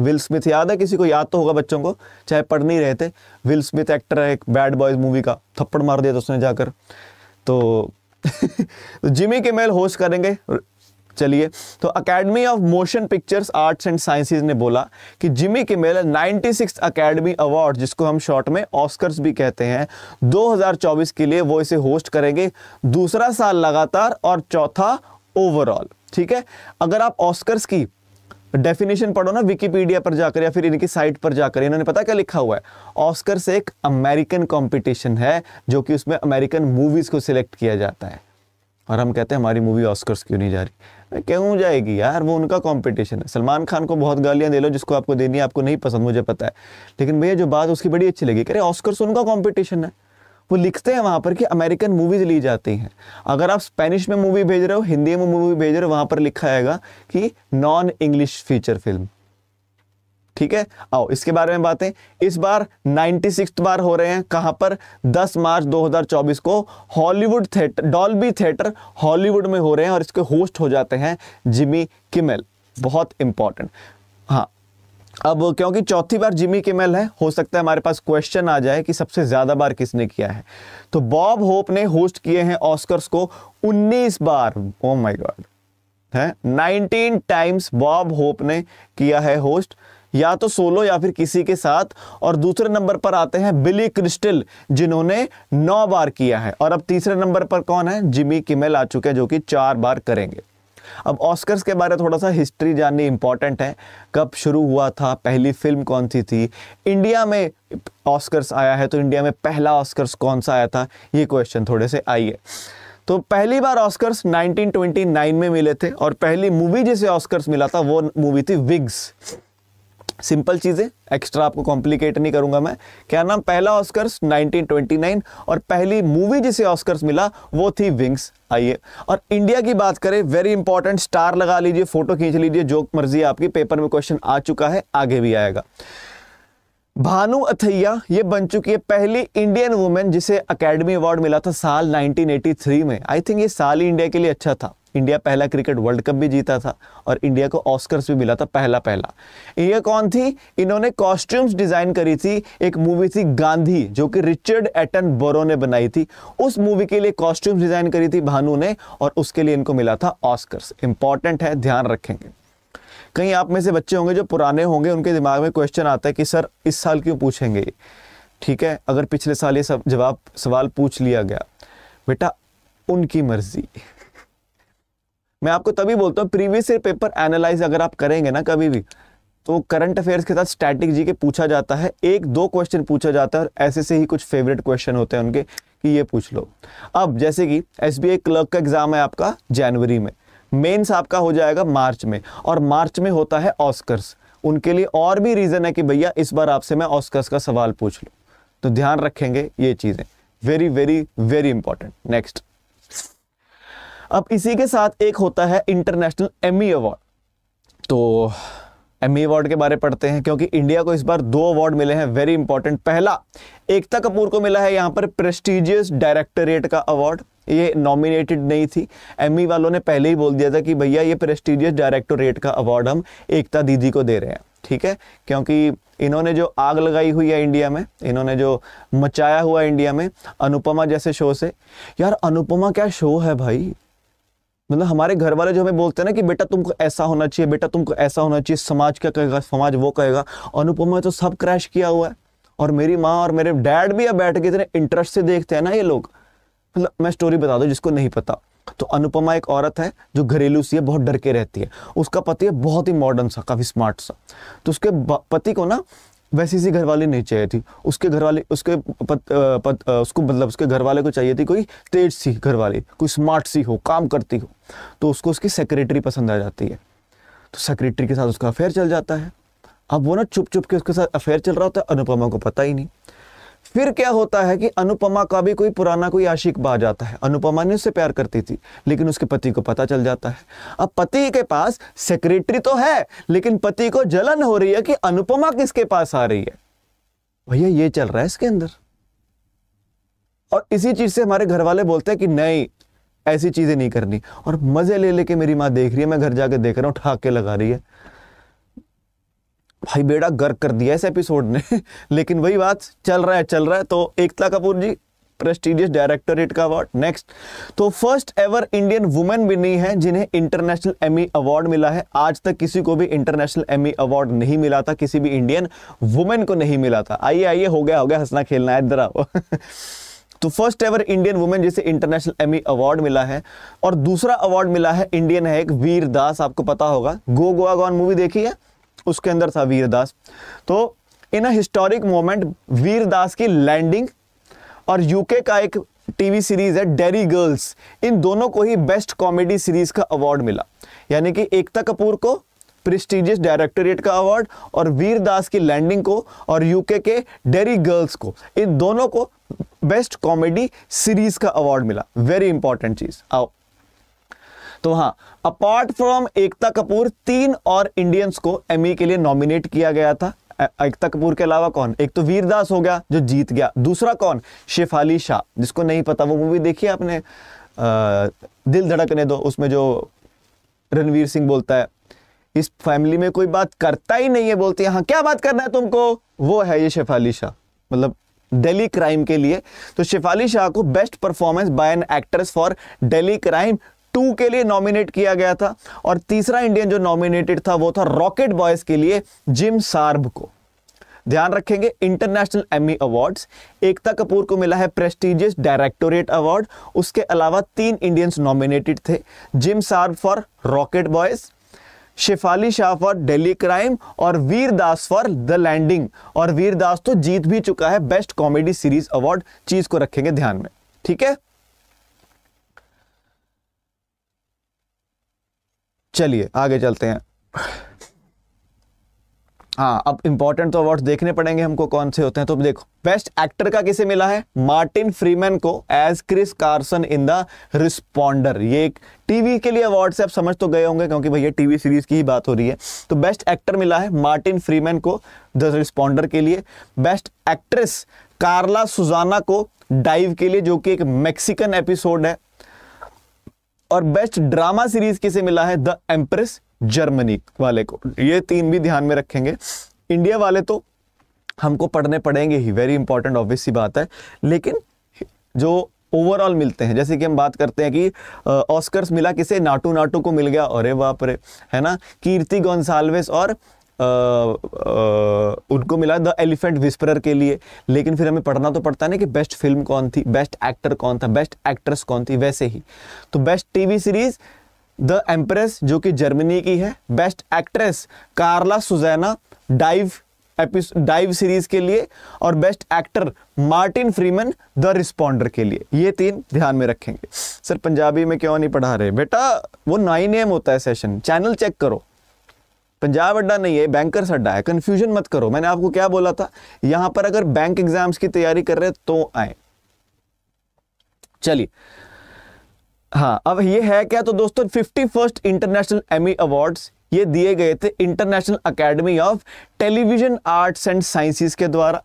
विल स्मिथ याद है किसी को याद तो होगा बच्चों को चाहे पढ़ नहीं रहे थे विल स्मिथ एक्टर है एक बैड बॉयज़ मूवी का थप्पड़ मार दिया था उसने जाकर तो जिमी के मेल होस्ट करेंगे चलिए तो academy of motion pictures arts and sciences ने बोला कि जिमी किमेल 96 अकेडमी अवार्ड जिसको हम शॉर्ट में ऑस्कर्स भी कहते हैं 2024 के लिए वो इसे होस्ट करेंगे दूसरा साल लगातार और चौथा ओवरऑल ठीक है अगर आप ऑस्कर्स की डेफिनेशन पढ़ो ना विकीपीडिया पर जाकर या फिर इनकी साइट पर जाकर इन्होंने पता क्या लिखा हुआ है ऑस्कर से एक अमेरिकन कंपटीशन है जो कि उसमें अमेरिकन मूवीज़ को सिलेक्ट किया जाता है और हम कहते हैं हमारी मूवी ऑस्कर्स क्यों नहीं जा रही क्यों जाएगी यार वो उनका कंपटीशन है सलमान खान को बहुत गालियां दे लो जिसको आपको देनी है आपको नहीं पसंद मुझे पता है लेकिन भैया जो बात उसकी बड़ी अच्छी लगी अरे ऑस्कर से उनका कॉम्पिटिशन है वो लिखते हैं वहाँ पर कि अमेरिकन मूवीज़ ली जाती हैं अगर आप स्पेनिश में मूवी भेज रहे हो हिंदी में मूवी भेज रहे हो वहाँ पर लिखा आएगा कि नॉन इंग्लिश फीचर फिल्म ठीक है आओ इसके बारे में बातें इस बार नाइन्टी बार हो रहे हैं कहां पर 10 मार्च 2024 को Hollywood theatre Dolby theatre Hollywood में हो रहे हैं और इसके होस्ट हो जाते हैं जिमी किमेल बहुत इंपॉर्टेंट हाँ अब क्योंकि चौथी बार जिमी किमेल है हो सकता है हमारे पास क्वेश्चन आ जाए कि सबसे ज़्यादा बार किसने किया है तो बॉब होप ने होस्ट किए हैं ऑस्कर्स को 19 बार ओ माय गॉड है 19 टाइम्स बॉब होप ने किया है होस्ट या तो सोलो या फिर किसी के साथ और दूसरे नंबर पर आते हैं बिली क्रिस्टल जिन्होंने नौ बार किया है और अब तीसरे नंबर पर कौन है जिमी किमेल आ चुके हैं जो कि चार बार करेंगे अब ऑस्कर्स के बारे में थोड़ा सा हिस्ट्री जाननी इंपॉर्टेंट है कब शुरू हुआ था पहली फिल्म कौन सी थी इंडिया में ऑस्कर्स आया है तो इंडिया में पहला ऑस्कर्स कौन सा आया था ये क्वेश्चन थोड़े से आई है तो पहली बार ऑस्कर्स 1929 में मिले थे और पहली मूवी जिसे ऑस्कर्स मिला था वो मूवी थी विग्स सिंपल चीज़ें एक्स्ट्रा आपको कॉम्प्लिकेट नहीं करूंगा मैं क्या नाम पहला ऑस्कर्स 1929 और पहली मूवी जिसे ऑस्कर्स मिला वो थी विंग्स आइए और इंडिया की बात करें वेरी इंपॉर्टेंट स्टार लगा लीजिए फोटो खींच लीजिए जो मर्जी आपकी पेपर में क्वेश्चन आ चुका है आगे भी आएगा भानु अथैया ये बन चुकी है पहली इंडियन वुमेन जिसे अकेडमी अवार्ड मिला था साल नाइनटीन में आई थिंक ये साल ही इंडिया के लिए अच्छा था इंडिया पहला क्रिकेट वर्ल्ड कप भी जीता था और इंडिया को ऑस्कर्स भी मिला था पहला पहला ये कौन थी इन्होंने कॉस्ट्यूम्स डिज़ाइन करी थी एक मूवी थी गांधी जो कि रिचर्ड एटन बोरो ने बनाई थी उस मूवी के लिए कॉस्ट्यूम्स डिज़ाइन करी थी भानु ने और उसके लिए इनको मिला था ऑस्कर्स इंपॉर्टेंट है ध्यान रखेंगे कहीं आप में से बच्चे होंगे जो पुराने होंगे उनके दिमाग में क्वेश्चन आता है कि सर इस साल क्यों पूछेंगे ठीक है अगर पिछले साल ये सब जवाब सवाल पूछ लिया गया बेटा उनकी मर्जी मैं आपको तभी बोलता हूँ प्रीवियस ईयर पेपर एनालाइज अगर आप करेंगे ना कभी भी तो करंट अफेयर्स के साथ स्टैटिक जी के पूछा जाता है एक दो क्वेश्चन पूछा जाता है और ऐसे से ही कुछ फेवरेट क्वेश्चन होते हैं उनके कि ये पूछ लो अब जैसे कि एस क्लर्क का एग्जाम है आपका जनवरी में मेन्स आपका हो जाएगा मार्च में और मार्च में होता है ऑस्कर्स उनके लिए और भी रीज़न है कि भैया इस बार आपसे मैं ऑस्कर्स का सवाल पूछ लूँ तो ध्यान रखेंगे ये चीज़ें very very very important next अब इसी के साथ एक होता है इंटरनेशनल एमी अवार्ड तो एमी अवार्ड के बारे पढ़ते हैं क्योंकि इंडिया को इस बार दो अवार्ड मिले हैं वेरी इंपॉर्टेंट पहला एकता कपूर को मिला है यहाँ पर प्रेस्टिजियस डायरेक्टोरेट का अवार्ड ये नॉमिनेटेड नहीं थी एमी वालों ने पहले ही बोल दिया था कि भैया ये प्रेस्टिजियस डायरेक्टोरेट का अवार्ड हम एकता दीदी को दे रहे हैं ठीक है क्योंकि इन्होंने जो आग लगाई हुई है इंडिया में इन्होंने जो मचाया हुआ इंडिया में अनुपमा जैसे शो से यार अनुपमा क्या शो है भाई मतलब हमारे घर वाले जो हमें बोलते हैं ना कि बेटा तुमको ऐसा होना चाहिए बेटा तुमको ऐसा होना चाहिए समाज क्या कहेगा समाज वो कहेगा अनुपम में तो सब क्रैश किया हुआ है और मेरी माँ और मेरे डैड भी अब बैठ के इतने इंटरेस्ट से देखते हैं ना ये लोग मतलब मैं स्टोरी बता दूँ जिसको नहीं पता तो अनुपमा एक औरत है जो घरेलू सी है बहुत डर के रहती है उसका पति है बहुत ही मॉडर्न सा काफ़ी स्मार्ट सा तो उसके पति को ना वैसी सी घर वाले नहीं चाहिए थी उसके घर वाले उसके पत, पत, उसको मतलब उसके घर वाले को चाहिए थी कोई तेज सी घर वाली कोई स्मार्ट सी हो काम करती हो तो उसको उसकी सेक्रेटरी पसंद आ जाती है तो सेक्रेटरी के साथ उसका अफेयर चल जाता है अब वो ना चुप चुप के उसके साथ अफेयर चल रहा होता है अनुपमा को पता ही नहीं फिर क्या होता है कि अनुपमा का भी कोई पुराना कोई आशिक बा जाता है अनुपमा ने उससे प्यार करती थी लेकिन उसके पति को पता चल जाता है अब पति के पास सेक्रेटरी तो है लेकिन पति को जलन हो रही है कि अनुपमा किसके पास आ रही है भैया ये चल रहा है इसके अंदर और इसी चीज से हमारे घर वाले बोलते हैं कि नहीं ऐसी चीजें नहीं करनी और मजे ले लेके मेरी माँ देख रही है मैं घर जाके देख रहा हूँ ठाके लगा रही है भाई बेड़ा गर्क कर दिया इस एपिसोड ने लेकिन वही बात चल रहा है चल रहा है तो एकता कपूर जी प्रेस्टिजियस डायरेक्टोरेट का अवार्ड नेक्स्ट तो फर्स्ट एवर इंडियन वुमेन भी नहीं है जिन्हें इंटरनेशनल एमी अवार्ड मिला है आज तक किसी को भी इंटरनेशनल एमी अवार्ड नहीं मिला था किसी भी इंडियन वुमेन को नहीं मिला था आइए आइए हो गया हो गया हंसना खेलना है इधर आओ तो फर्स्ट एवर इंडियन वुमेन जिसे इंटरनेशनल एमी अवार्ड मिला है और दूसरा अवार्ड मिला है इंडियन है एक वीर दास आपको पता होगा गो गोवा गॉन मूवी देखी है उसके अंदर था वीरदास तो in a historic moment Vir Das की लैंडिंग और यूके का एक टीवी सीरीज है डेरी गर्ल्स इन दोनों को ही बेस्ट कॉमेडी सीरीज का अवार्ड मिला यानी कि एकता कपूर को प्रेस्टिजियस डायरेक्टोरेट का अवार्ड और वीरदास की लैंडिंग को और यूके के डेरी गर्ल्स को इन दोनों को बेस्ट कॉमेडी सीरीज का अवार्ड मिला वेरी इंपॉर्टेंट चीज आओ तो हाँ अपार्ट फ्रॉम एकता कपूर तीन और इंडियंस को एमी के लिए नॉमिनेट किया गया था एकता कपूर के अलावा कौन एक तो वीरदास हो गया जो जीत गया दूसरा कौन शेफाली शाह जिसको नहीं पता वो मूवी देखी आपने आ, दिल धड़कने दो उसमें जो रणवीर सिंह बोलता है इस फैमिली में कोई बात करता ही नहीं है बोलती है हाँ क्या बात करना है तुमको वो है ये शेफाली शाह मतलब दिल्ली क्राइम के लिए तो शेफाली शाह को best performance by an actress for Delhi crime two के लिए नॉमिनेट किया गया था और तीसरा इंडियन जो नॉमिनेटेड था वो था रॉकेट बॉयज के लिए जिम सार्ब को ध्यान रखेंगे international Emmy awards Ekta Kapoor को मिला है प्रेस्टिजियस डायरेक्टोरेट अवार्ड उसके अलावा तीन इंडियंस नॉमिनेटेड थे Jim Sarbh for rocket boys Shefali Shah for Delhi crime और Vir Das for the landing और वीर दास तो जीत भी चुका है बेस्ट कॉमेडी सीरीज अवार्ड चीज को रखेंगे ध्यान में ठीक है चलिए आगे चलते हैं हाँ अब इंपॉर्टेंट तो अवार्ड देखने पड़ेंगे हमको कौन से होते हैं तो देखो बेस्ट एक्टर का किसे मिला है मार्टिन फ्रीमैन को as Chris Carson in the responder ये एक टीवी के लिए अवार्ड से आप समझ तो गए होंगे क्योंकि भैया टीवी सीरीज की ही बात हो रही है तो बेस्ट एक्टर मिला है मार्टिन फ्रीमैन को द रिस्पॉन्डर के लिए बेस्ट एक्ट्रेस कार्ला सुजाना को डाइव के लिए जो कि एक मैक्सिकन एपिसोड है और बेस्ट ड्रामा सीरीज किसे मिला है द एम्प्रेस जर्मनी वाले को ये तीन भी ध्यान में रखेंगे इंडिया वाले तो हमको पढ़ने पड़ेंगे ही वेरी इंपॉर्टेंट ऑब्वियस सी बात है लेकिन जो ओवरऑल मिलते हैं जैसे कि हम बात करते हैं कि ऑस्कर्स मिला किसे नाटू नाटू को मिल गया अरे बाप रे है ना कीर्ति गोंसाल्वेस और उनको मिला द एलिफेंट विस्परर के लिए लेकिन फिर हमें पढ़ना तो पड़ता है ना कि बेस्ट फिल्म कौन थी बेस्ट एक्टर कौन था बेस्ट एक्ट्रेस कौन थी वैसे ही तो best TV series the empress जो कि जर्मनी की है best actress Karla Susanna dive episode dive series के लिए और best actor Martin Freeman the responder के लिए ये तीन ध्यान में रखेंगे सर पंजाबी में क्यों नहीं पढ़ा रहे बेटा वो नाइन एम होता है सेशन चैनल चेक करो पंजाब अड्डा नहीं है बैंकर अड्डा है कंफ्यूजन मत करो मैंने आपको क्या बोला था यहां पर अगर बैंक एग्जाम्स की तैयारी कर रहे तो आए चलिए हाँ अब ये है क्या तो दोस्तों fifty first international Emmy awards ये दिए गए थे international academy of television arts and sciences के द्वारा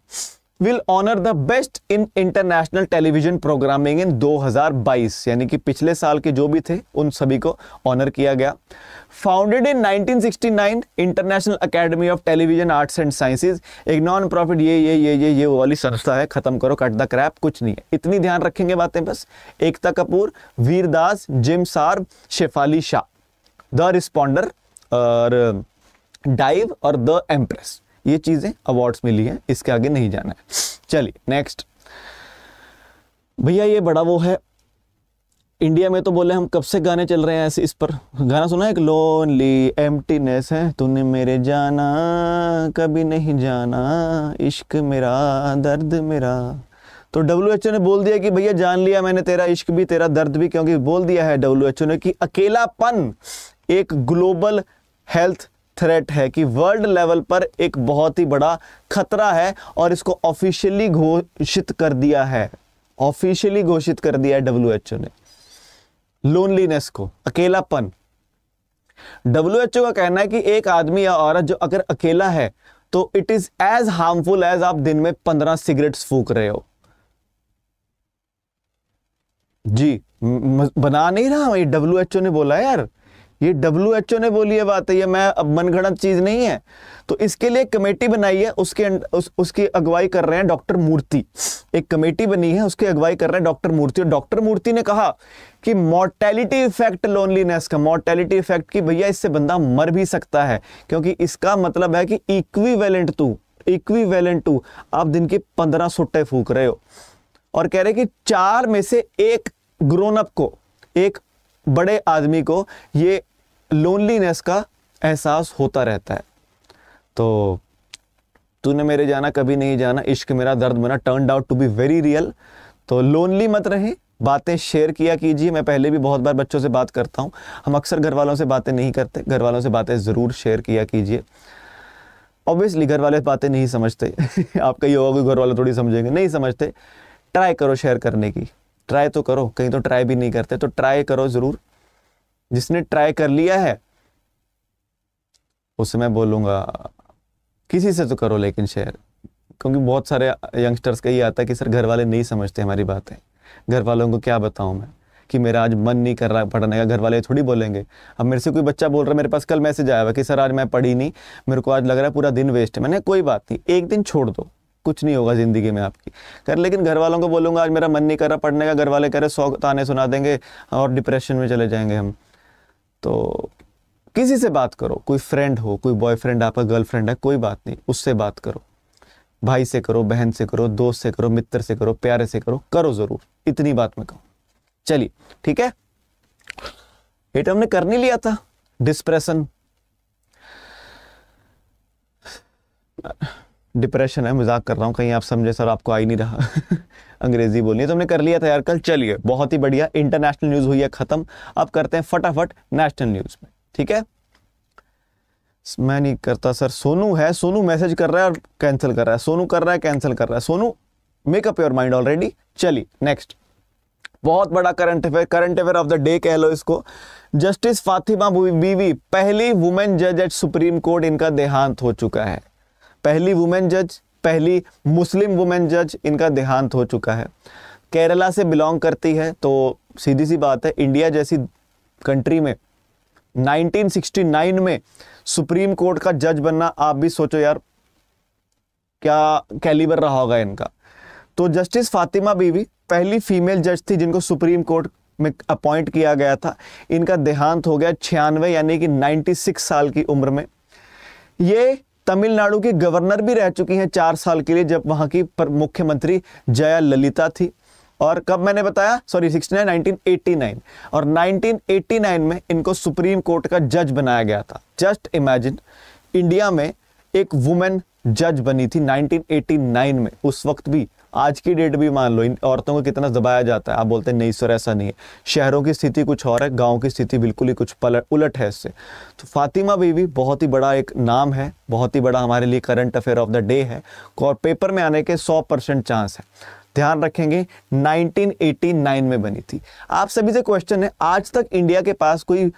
will honour the best in international television programming in 2022 यानी कि पिछले साल के जो भी थे उन सभी को ऑनर किया गया founded in 1969 international academy of television arts and sciences एक नॉन प्रॉफिट ये ये ये ये ये वाली संस्था है खत्म करो कट द क्रैप कुछ नहीं है इतनी ध्यान रखेंगे बातें बस एकता कपूर वीरदास जिम सार शेफाली शाह द रिस्पॉन्डर और डाइव और द एम्प्रेस ये चीज़ें अवार्ड्स मिली हैं इसके आगे नहीं जाना है चलिए नेक्स्ट भैया ये बड़ा वो है इंडिया में तो बोले हम कब से गाने चल रहे हैं ऐसे इस पर गाना सुना है एक लोनली एम्प्टीनेस है तूने मेरे जाना कभी नहीं जाना इश्क मेरा दर्द मेरा तो डब्ल्यू ने बोल दिया कि भैया जान लिया मैंने तेरा इश्क भी तेरा दर्द भी क्योंकि बोल दिया है डब्ल्यू ने कि अकेलापन एक ग्लोबल हेल्थ थ्रेट है कि वर्ल्ड लेवल पर एक बहुत ही बड़ा खतरा है और इसको ऑफिशियली घोषित कर दिया है ऑफिशियली घोषित कर दिया है डब्ल्यू ने लोनलीनेस को अकेलापन डब्ल्यू का कहना है कि एक आदमी या औरत जो अगर अकेला है तो it is as harmful as आप दिन में पंद्रह सिगरेट्स फूक रहे हो जी बना नहीं रहा ये डब्ल्यू ने बोला यार ये डब्ल्यू एच ओ ने बोली है बात है ये मैं अब मनगढ़ंत चीज़ नहीं है तो इसके लिए कमेटी बनाई है उसके अं, उस, उसकी अगुवाई कर रहे हैं डॉक्टर मूर्ति एक कमेटी बनी है उसकी अगुवाई कर रहे हैं डॉक्टर मूर्ति और डॉक्टर मूर्ति ने कहा कि मोर्टेलिटी इफेक्ट लोनलीनेस का मोर्टेलिटी इफेक्ट की भैया इससे बंदा मर भी सकता है क्योंकि इसका मतलब है कि इक्वीवेलेंट टू इक्वीवेलेंट टू आप दिन के पंद्रह सुट्टे फूक रहे हो और कह रहे कि चार में से एक ग्रोनअप को एक बड़े आदमी को ये लोनलीनेस का एहसास होता रहता है तो तूने मेरे जाना कभी नहीं जाना इश्क मेरा दर्द मेरा turn out to be very real तो लोनली मत रहे बातें शेयर किया कीजिए मैं पहले भी बहुत बार बच्चों से बात करता हूँ हम अक्सर घर वालों से बातें नहीं करते घर वालों से बातें ज़रूर शेयर किया कीजिए ऑब्वियसली घर वाले बातें नहीं समझते आपका ये होगा कि घर वाले थोड़ी समझेंगे नहीं समझते ट्राई करो शेयर करने की ट्राई तो करो कहीं तो ट्राई भी नहीं करते तो ट्राई करो ज़रूर जिसने ट्राई कर लिया है उसे मैं बोलूँगा किसी से तो करो लेकिन शेयर क्योंकि बहुत सारे यंगस्टर्स का ये आता है कि सर घर वाले नहीं समझते हमारी बातें घर वालों को क्या बताऊँ मैं कि मेरा आज मन नहीं कर रहा पढ़ने का घर वाले थोड़ी बोलेंगे अब मेरे से कोई बच्चा बोल रहा है मेरे पास कल मैसेज आया हुआ कि सर आज मैं पढ़ी नहीं मेरे को आज लग रहा है पूरा दिन वेस्ट है मैंने कोई बात नहीं एक दिन छोड़ दो कुछ नहीं होगा ज़िंदगी में आपकी कर लेकिन घर वालों को बोलूंगा आज मेरा मन नहीं कर रहा पढ़ने का घर वाले कह रहे सौ ताने सुना देंगे और डिप्रेशन में चले जाएंगे हम तो किसी से बात करो कोई फ्रेंड हो कोई बॉयफ्रेंड आपका गर्लफ्रेंड है कोई बात नहीं उससे बात करो भाई से करो बहन से करो दोस्त से करो मित्र से करो प्यारे से करो करो जरूर इतनी बात मैं कहूँ चलिए ठीक है ये हमने कर नहीं लिया था डिस्प्रेशन डिप्रेशन है मजाक कर रहा हूँ कहीं आप समझे सर आपको आई नहीं रहा अंग्रेजी बोलनी है तो हमने कर लिया था यार कल चलिए बहुत ही बढ़िया इंटरनेशनल न्यूज़ हुई है ख़त्म अब करते हैं फटाफट नेशनल न्यूज़ में ठीक है मैं नहीं करता सर सोनू है सोनू मैसेज कर रहा है और कैंसिल कर रहा है सोनू कर रहा है कैंसिल कर रहा है so now make up your mind already चलिए नेक्स्ट बहुत बड़ा current affair current affair of the day कह लो इसको जस्टिस फातिमा बीवी पहली वुमेन जज एट सुप्रीम कोर्ट इनका देहांत हो चुका है पहली वुमेन जज पहली मुस्लिम वुमेन जज इनका देहांत हो चुका है केरला से बिलोंग करती है तो सीधी सी बात है इंडिया जैसी कंट्री में 1969 में सुप्रीम कोर्ट का जज बनना आप भी सोचो यार क्या कैलिबर रहा होगा इनका तो जस्टिस फातिमा बीवी पहली फीमेल जज थी जिनको सुप्रीम कोर्ट में अपॉइंट किया गया था इनका देहांत हो गया छियानवे यानी कि 96 साल की उम्र में ये तमिलनाडु की गवर्नर भी रह चुकी हैं चार साल के लिए जब वहाँ की मुख्यमंत्री जया ललिता थी और कब मैंने बताया सॉरी 69 1989 और 1989 में इनको सुप्रीम कोर्ट का जज बनाया गया था जस्ट इमेजिन इंडिया में एक वुमेन जज बनी थी 1989 में उस वक्त भी आज की डेट भी मान लो इन औरतों को कितना दबाया जाता है आप बोलते हैं नहीं सर ऐसा नहीं है शहरों की स्थिति कुछ और है गाँव की स्थिति बिल्कुल ही कुछ पलट उलट है इससे तो फातिमा बीवी बहुत ही बड़ा एक नाम है बहुत ही बड़ा हमारे लिए current affair of the day है और पेपर में आने के सौ परसेंट चांस है ध्यान रखेंगे 1989 में बनी थी आप सभी से क्वेश्चन है आज तक इंडिया के पास कोई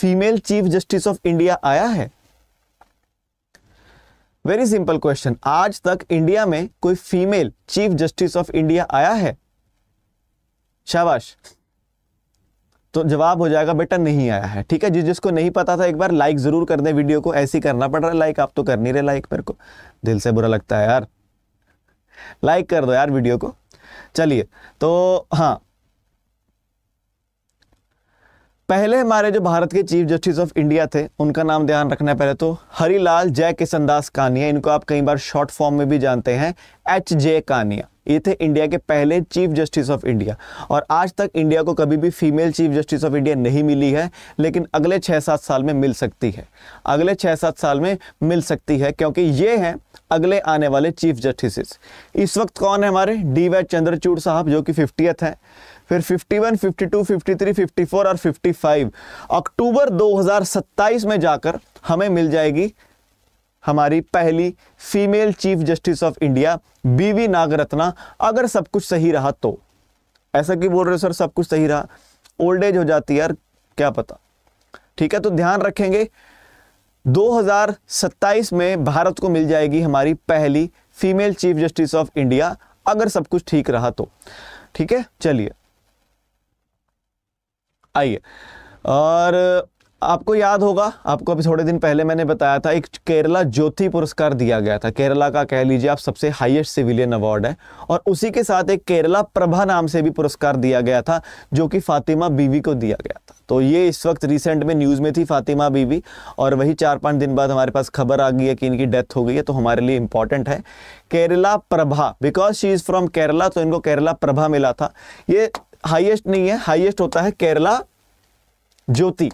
female chief justice of India आया है वेरी सिंपल क्वेश्चन आज तक इंडिया में कोई female chief justice of India आया है शाबाश तो जवाब हो जाएगा बेटा नहीं आया है ठीक है जिस जिसको नहीं पता था एक बार लाइक जरूर कर दे वीडियो को ऐसी करना पड़ रहा है लाइक आप तो कर नहीं रहे लाइक मेरे को दिल से बुरा लगता है यार लाइक कर दो यार वीडियो को चलिए तो हाँ पहले हमारे जो भारत के चीफ जस्टिस ऑफ इंडिया थे उनका नाम ध्यान रखना पहले तो हरिलाल जय किशन दास कानिया इनको आप कई बार शॉर्ट फॉर्म में भी जानते हैं एच जे कानिया ये थे इंडिया के पहले चीफ जस्टिस ऑफ इंडिया और आज तक इंडिया को कभी भी female chief justice of India नहीं मिली है लेकिन अगले छः सात साल में मिल सकती है अगले छः सात साल में मिल सकती है क्योंकि ये हैं अगले आने वाले चीफ जस्टिस इस वक्त कौन है हमारे डी वाई चंद्रचूड़ साहब जो कि फिफ्टियथ हैं फिर 51, 52, 53, 54 और 55 अक्टूबर 2027 में जाकर हमें मिल जाएगी हमारी पहली female chief justice of India B V Nagarathna अगर सब कुछ सही रहा तो ऐसा क्यों बोल रहे हो सर सब कुछ सही रहा ओल्ड एज हो जाती है यार क्या पता ठीक है तो ध्यान रखेंगे 2027 में भारत को मिल जाएगी हमारी पहली female chief justice of India अगर सब कुछ ठीक रहा तो ठीक है चलिए आइए और आपको याद होगा आपको अभी थोड़े दिन पहले मैंने बताया था एक केरला ज्योति पुरस्कार दिया गया था केरला का कह लीजिए आप सबसे हाईएस्ट सिविलियन अवार्ड है और उसी के साथ एक केरला प्रभा नाम से भी पुरस्कार दिया गया था जो कि फातिमा बीवी को दिया गया था तो ये इस वक्त रिसेंट में न्यूज़ में थी फातिमा बीवी और वही चार पाँच दिन बाद हमारे पास खबर आ गई है कि इनकी डेथ हो गई है तो हमारे लिए इंपॉर्टेंट है Kerala Prabha because she is from Kerala तो इनको केरला प्रभा मिला था ये हाईएस्ट नहीं है हाईएस्ट होता है केरला ज्योति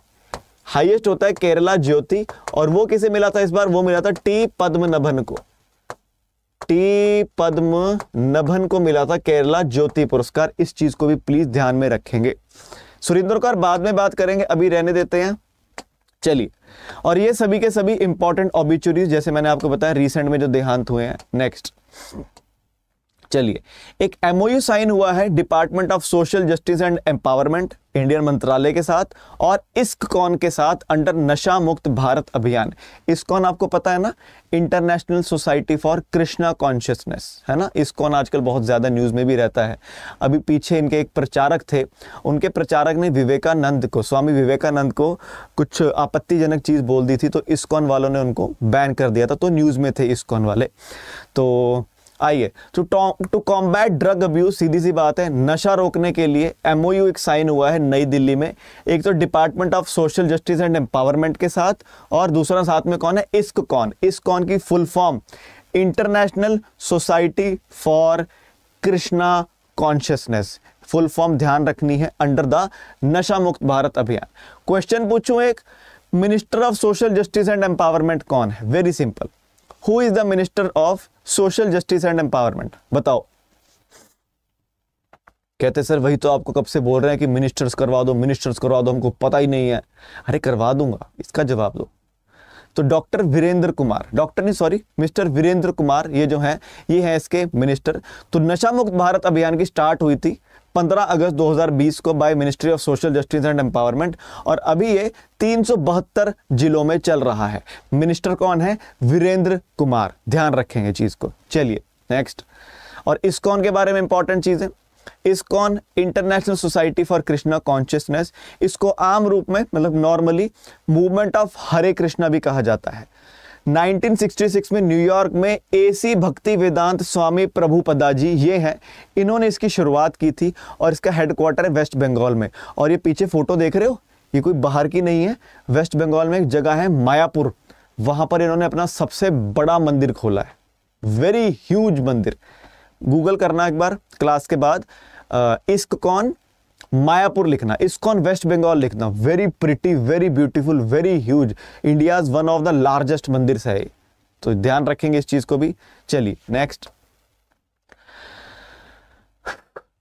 हाईएस्ट होता है केरला ज्योति और वो किसे मिला था इस बार वो मिला था टी पद्मनभन को टी पद्म नभन को मिला था केरला ज्योति पुरस्कार इस चीज को भी प्लीज ध्यान में रखेंगे सुरेंद्र कौर बाद में बात करेंगे अभी रहने देते हैं चलिए और ये सभी के सभी इंपॉर्टेंट ऑबिचुरीज जैसे मैंने आपको बताया रिसेंट में जो देहांत हुए हैं नेक्स्ट चलिए एक एमओयू साइन हुआ है department of social justice and empowerment Indian मंत्रालय के साथ और इसकॉन के साथ अंडर नशा मुक्त भारत अभियान इसकॉन आपको पता है ना international society for Krishna consciousness है ना कौन आजकल बहुत ज़्यादा न्यूज़ में भी रहता है अभी पीछे इनके एक प्रचारक थे उनके प्रचारक ने विवेकानंद को स्वामी विवेकानंद को कुछ आपत्तिजनक चीज़ बोल दी थी तो इस्कॉन वालों ने उनको बैन कर दिया था तो न्यूज़ में थे इसकॉन वाले तो आइए तो टू कॉम्बैट ड्रग अब्यूज सीधी सी बात है नशा रोकने के लिए एमओयू एक साइन हुआ है नई दिल्ली में एक तो department of social justice and empowerment के साथ और दूसरा साथ में कौन है इस्क कौन इस कौन की full form international society for Krishna consciousness full form ध्यान रखनी है अंडर द नशा मुक्त भारत अभियान क्वेश्चन पूछूं एक minister of social justice and empowerment कौन है very simple who is the minister of social justice and empowerment बताओ कहते सर वही तो आपको कब से बोल रहे हैं कि मिनिस्टर्स करवा दो मिनिस्टर्स करवा दो हमको पता ही नहीं है अरे करवा दूंगा इसका जवाब दो तो डॉक्टर वीरेंद्र कुमार डॉक्टर नहीं सॉरी मिस्टर वीरेंद्र कुमार ये जो है ये है इसके मिनिस्टर तो नशा मुक्त भारत अभियान की स्टार्ट हुई थी 15 अगस्त 2020 को by ministry of social justice and empowerment और अभी ये तीन जिलों में चल रहा है मिनिस्टर कौन है वीरेंद्र कुमार ध्यान रखेंगे चीज़ को चलिए नेक्स्ट और कौन के बारे में इंपॉर्टेंट चीज़ें ISKCON international society for Krishna consciousness इसको आम रूप में मतलब normally movement of Hare Krishna भी कहा जाता है 1966 में न्यूयॉर्क में एसी भक्ति वेदांत स्वामी प्रभुपदा जी ये हैं इन्होंने इसकी शुरुआत की थी और इसका हेडक्वार्टर है वेस्ट बंगाल में और ये पीछे फोटो देख रहे हो ये कोई बाहर की नहीं है वेस्ट बंगाल में एक जगह है मायापुर वहाँ पर इन्होंने अपना सबसे बड़ा मंदिर खोला है वेरी ह्यूज मंदिर गूगल करना एक बार क्लास के बाद इस्क कौन मायापुर लिखना इसकॉन वेस्ट बंगाल लिखना very pretty very beautiful very huge India one of the largest मंदिर है तो ध्यान रखेंगे इस चीज को भी चलिए नेक्स्ट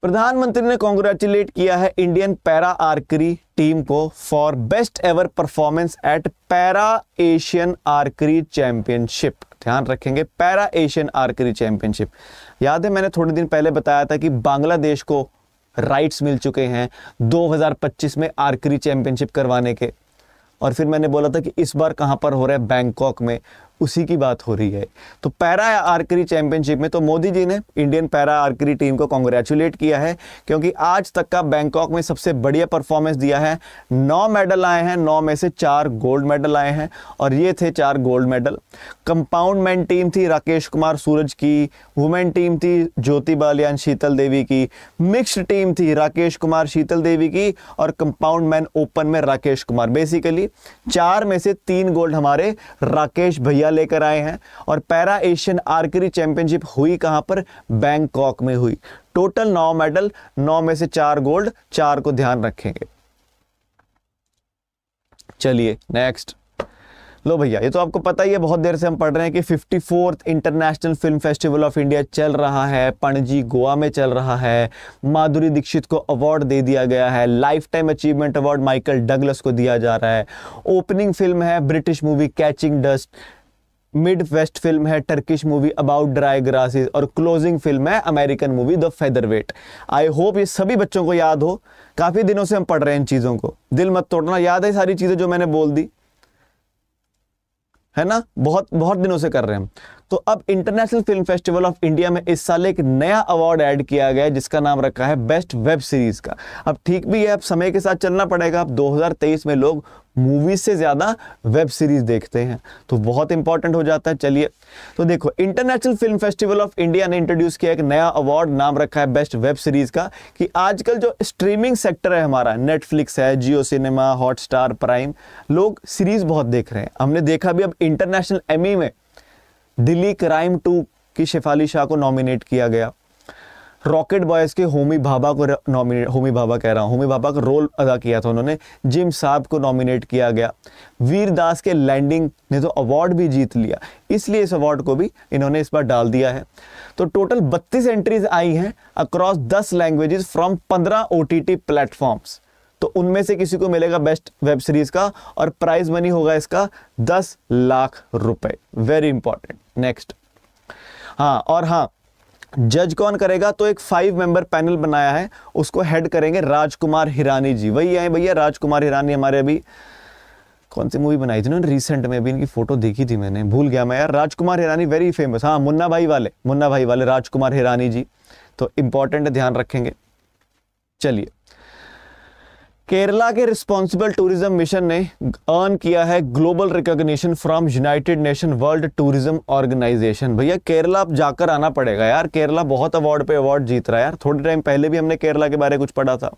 प्रधानमंत्री ने कॉन्ग्रेचुलेट किया है इंडियन पैरा आर्करी टीम को for best ever performance at para Asian archery championship ध्यान रखेंगे पैरा एशियन आर्करी चैंपियनशिप याद है मैंने थोड़े दिन पहले बताया था कि बांग्लादेश को राइट्स मिल चुके हैं 2025 में आर्करी चैंपियनशिप करवाने के और फिर मैंने बोला था कि इस बार कहाँ पर हो रहा है बैंकॉक में उसी की बात हो रही है तो पैरा आर्करी चैंपियनशिप में तो मोदी जी ने इंडियन पैरा आर्करी टीम को कॉन्ग्रेचुलेट किया है क्योंकि आज तक का बैंकॉक में सबसे बढ़िया परफॉर्मेंस दिया है नौ मेडल आए हैं नौ में से चार गोल्ड मेडल आए हैं और ये थे चार gold medal compound man team थी राकेश कुमार सूरज की वुमेन टीम थी ज्योति बालियान शीतल देवी की मिक्सड टीम थी राकेश कुमार शीतल देवी की और कंपाउंड मैन ओपन में राकेश कुमार बेसिकली चार में से तीन गोल्ड हमारे राकेश भैया इंडिया लेकर आए हैं और पैरा एशियन आर्करी चैंपियनशिप हुई कहां पर बैंकॉक में हुई टोटल नौ मेडल नौ में से चार गोल्ड चार को ध्यान रखेंगे चलिए नेक्स्ट लो भैया ये तो आपको पता ही है बहुत देर से हम पढ़ रहे हैं कि fifty international film festival of India चल रहा है पणजी गोवा में चल रहा है माधुरी दीक्षित को अवार्ड दे दिया गया है lifetime achievement award Michael Douglas को दिया जा रहा है ओपनिंग फिल्म है British movie catching dust mid west film है Turkish movie about dry grasses और क्लोजिंग फिल्म है American movie the featherweight I hope ये सभी बच्चों को याद हो काफ़ी दिनों से हम पढ़ रहे हैं इन चीज़ों को दिल मत तोड़ना याद है सारी चीज़ें जो मैंने बोल दी है ना बहुत बहुत दिनों से कर रहे हैं हम तो अब international film festival of India में इस साल एक नया अवार्ड ऐड किया गया है जिसका नाम रखा है बेस्ट वेब सीरीज का अब ठीक भी है अब समय के साथ चलना पड़ेगा अब 2023 में लोग मूवीज से ज़्यादा वेब सीरीज देखते हैं तो बहुत इंपॉर्टेंट हो जाता है चलिए तो देखो international film festival of India ने इंट्रोड्यूस किया एक नया अवार्ड नाम रखा है बेस्ट वेब सीरीज का कि आजकल जो स्ट्रीमिंग सेक्टर है हमारा नेटफ्लिक्स है जियो सिनेमा हॉटस्टार प्राइम लोग सीरीज बहुत देख रहे हैं हमने देखा भी अब इंटरनेशनल एमी में दिल्ली क्राइम टू की शेफाली शाह को नॉमिनेट किया गया रॉकेट बॉयज़ के होमी भाभा को नॉमिनेट होमी भाभा कह रहा हूँ होमी भाभा का रोल अदा किया था उन्होंने जिम साहब को नॉमिनेट किया गया वीर दास के लैंडिंग ने तो अवार्ड भी जीत लिया इसलिए इस अवार्ड को भी इन्होंने इस बार डाल दिया है तो टोटल 32 एंट्रीज आई हैं across 10 languages from 15 O T platforms तो उनमें से किसी को मिलेगा बेस्ट वेब सीरीज का और प्राइज मनी होगा इसका दस लाख रुपए वेरी इंपॉर्टेंट नेक्स्ट हाँ और हाँ जज कौन करेगा तो एक फाइव मेंबर पैनल बनाया है उसको हेड करेंगे राजकुमार हिरानी जी वही आए भैया राजकुमार हिरानी हमारे अभी कौन सी मूवी बनाई थी ना रिसेंट में अभी इनकी फोटो देखी थी मैंने भूल गया मैं यार राजकुमार हिरानी वेरी फेमस हाँ मुन्ना भाई वाले मुन्ना भाई वाले राजकुमार हिरानी जी तो इंपॉर्टेंट ध्यान रखेंगे चलिए केरला के रिस्पॉन्सिबल टूरिज्म मिशन ने अर्न किया है global recognition from united nation world tourism organisation भैया केरला अब जाकर आना पड़ेगा यार केरला बहुत अवार्ड पे अवार्ड जीत रहा है यार थोड़े टाइम पहले भी हमने केरला के बारे में कुछ पढ़ा था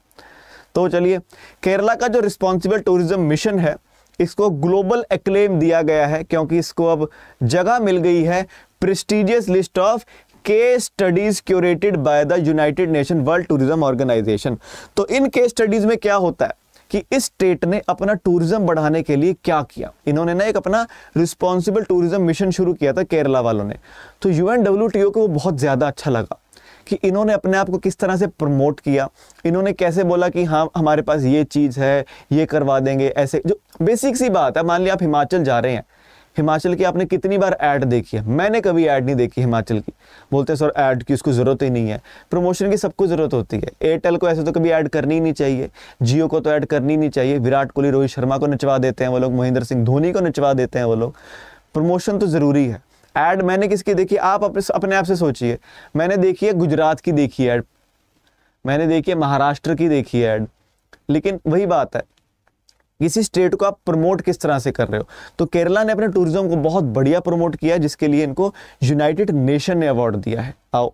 तो चलिए केरला का जो रिस्पॉन्सिबल टूरिज्म मिशन है इसको ग्लोबल एक्लेम दिया गया है क्योंकि इसको अब जगह मिल गई है prestigious list of case studies curated by the United nation world tourism Organization तो इन केस स्टडीज में क्या होता है कि इस स्टेट ने अपना टूरिज्म बढ़ाने के लिए क्या किया इन्होंने ना एक अपना रिस्पॉन्सिबल टूरिज्म मिशन शुरू किया था केरला वालों ने तो यू एन को वो बहुत ज़्यादा अच्छा लगा कि इन्होंने अपने आप को किस तरह से प्रमोट किया इन्होंने कैसे बोला कि हाँ हमारे पास ये चीज़ है ये करवा देंगे ऐसे जो बेसिक सी बात है मान लिया आप हिमाचल जा रहे हैं हिमाचल की आपने कितनी बार ऐड देखी है मैंने कभी ऐड नहीं देखी हिमाचल की बोलते हैं सर ऐड की उसको ज़रूरत ही नहीं है प्रमोशन की सबको ज़रूरत होती है एयरटेल को ऐसे तो कभी ऐड करनी ही नहीं चाहिए जियो को तो ऐड करनी नहीं चाहिए विराट कोहली रोहित शर्मा को नचवा देते हैं वो लोग महेंद्र सिंह धोनी को नचवा देते हैं वो लोग प्रमोशन तो ज़रूरी है ऐड मैंने किसकी देखी आप अपने आप से सोचिए मैंने देखी है गुजरात की देखी ऐड मैंने देखी है महाराष्ट्र की देखी है ऐड लेकिन वही बात है किसी स्टेट को आप प्रमोट किस तरह से कर रहे हो तो केरला ने अपने टूरिज्म को बहुत बढ़िया प्रमोट किया जिसके लिए इनको यूनाइटेड नेशन ने अवार्ड दिया है आओ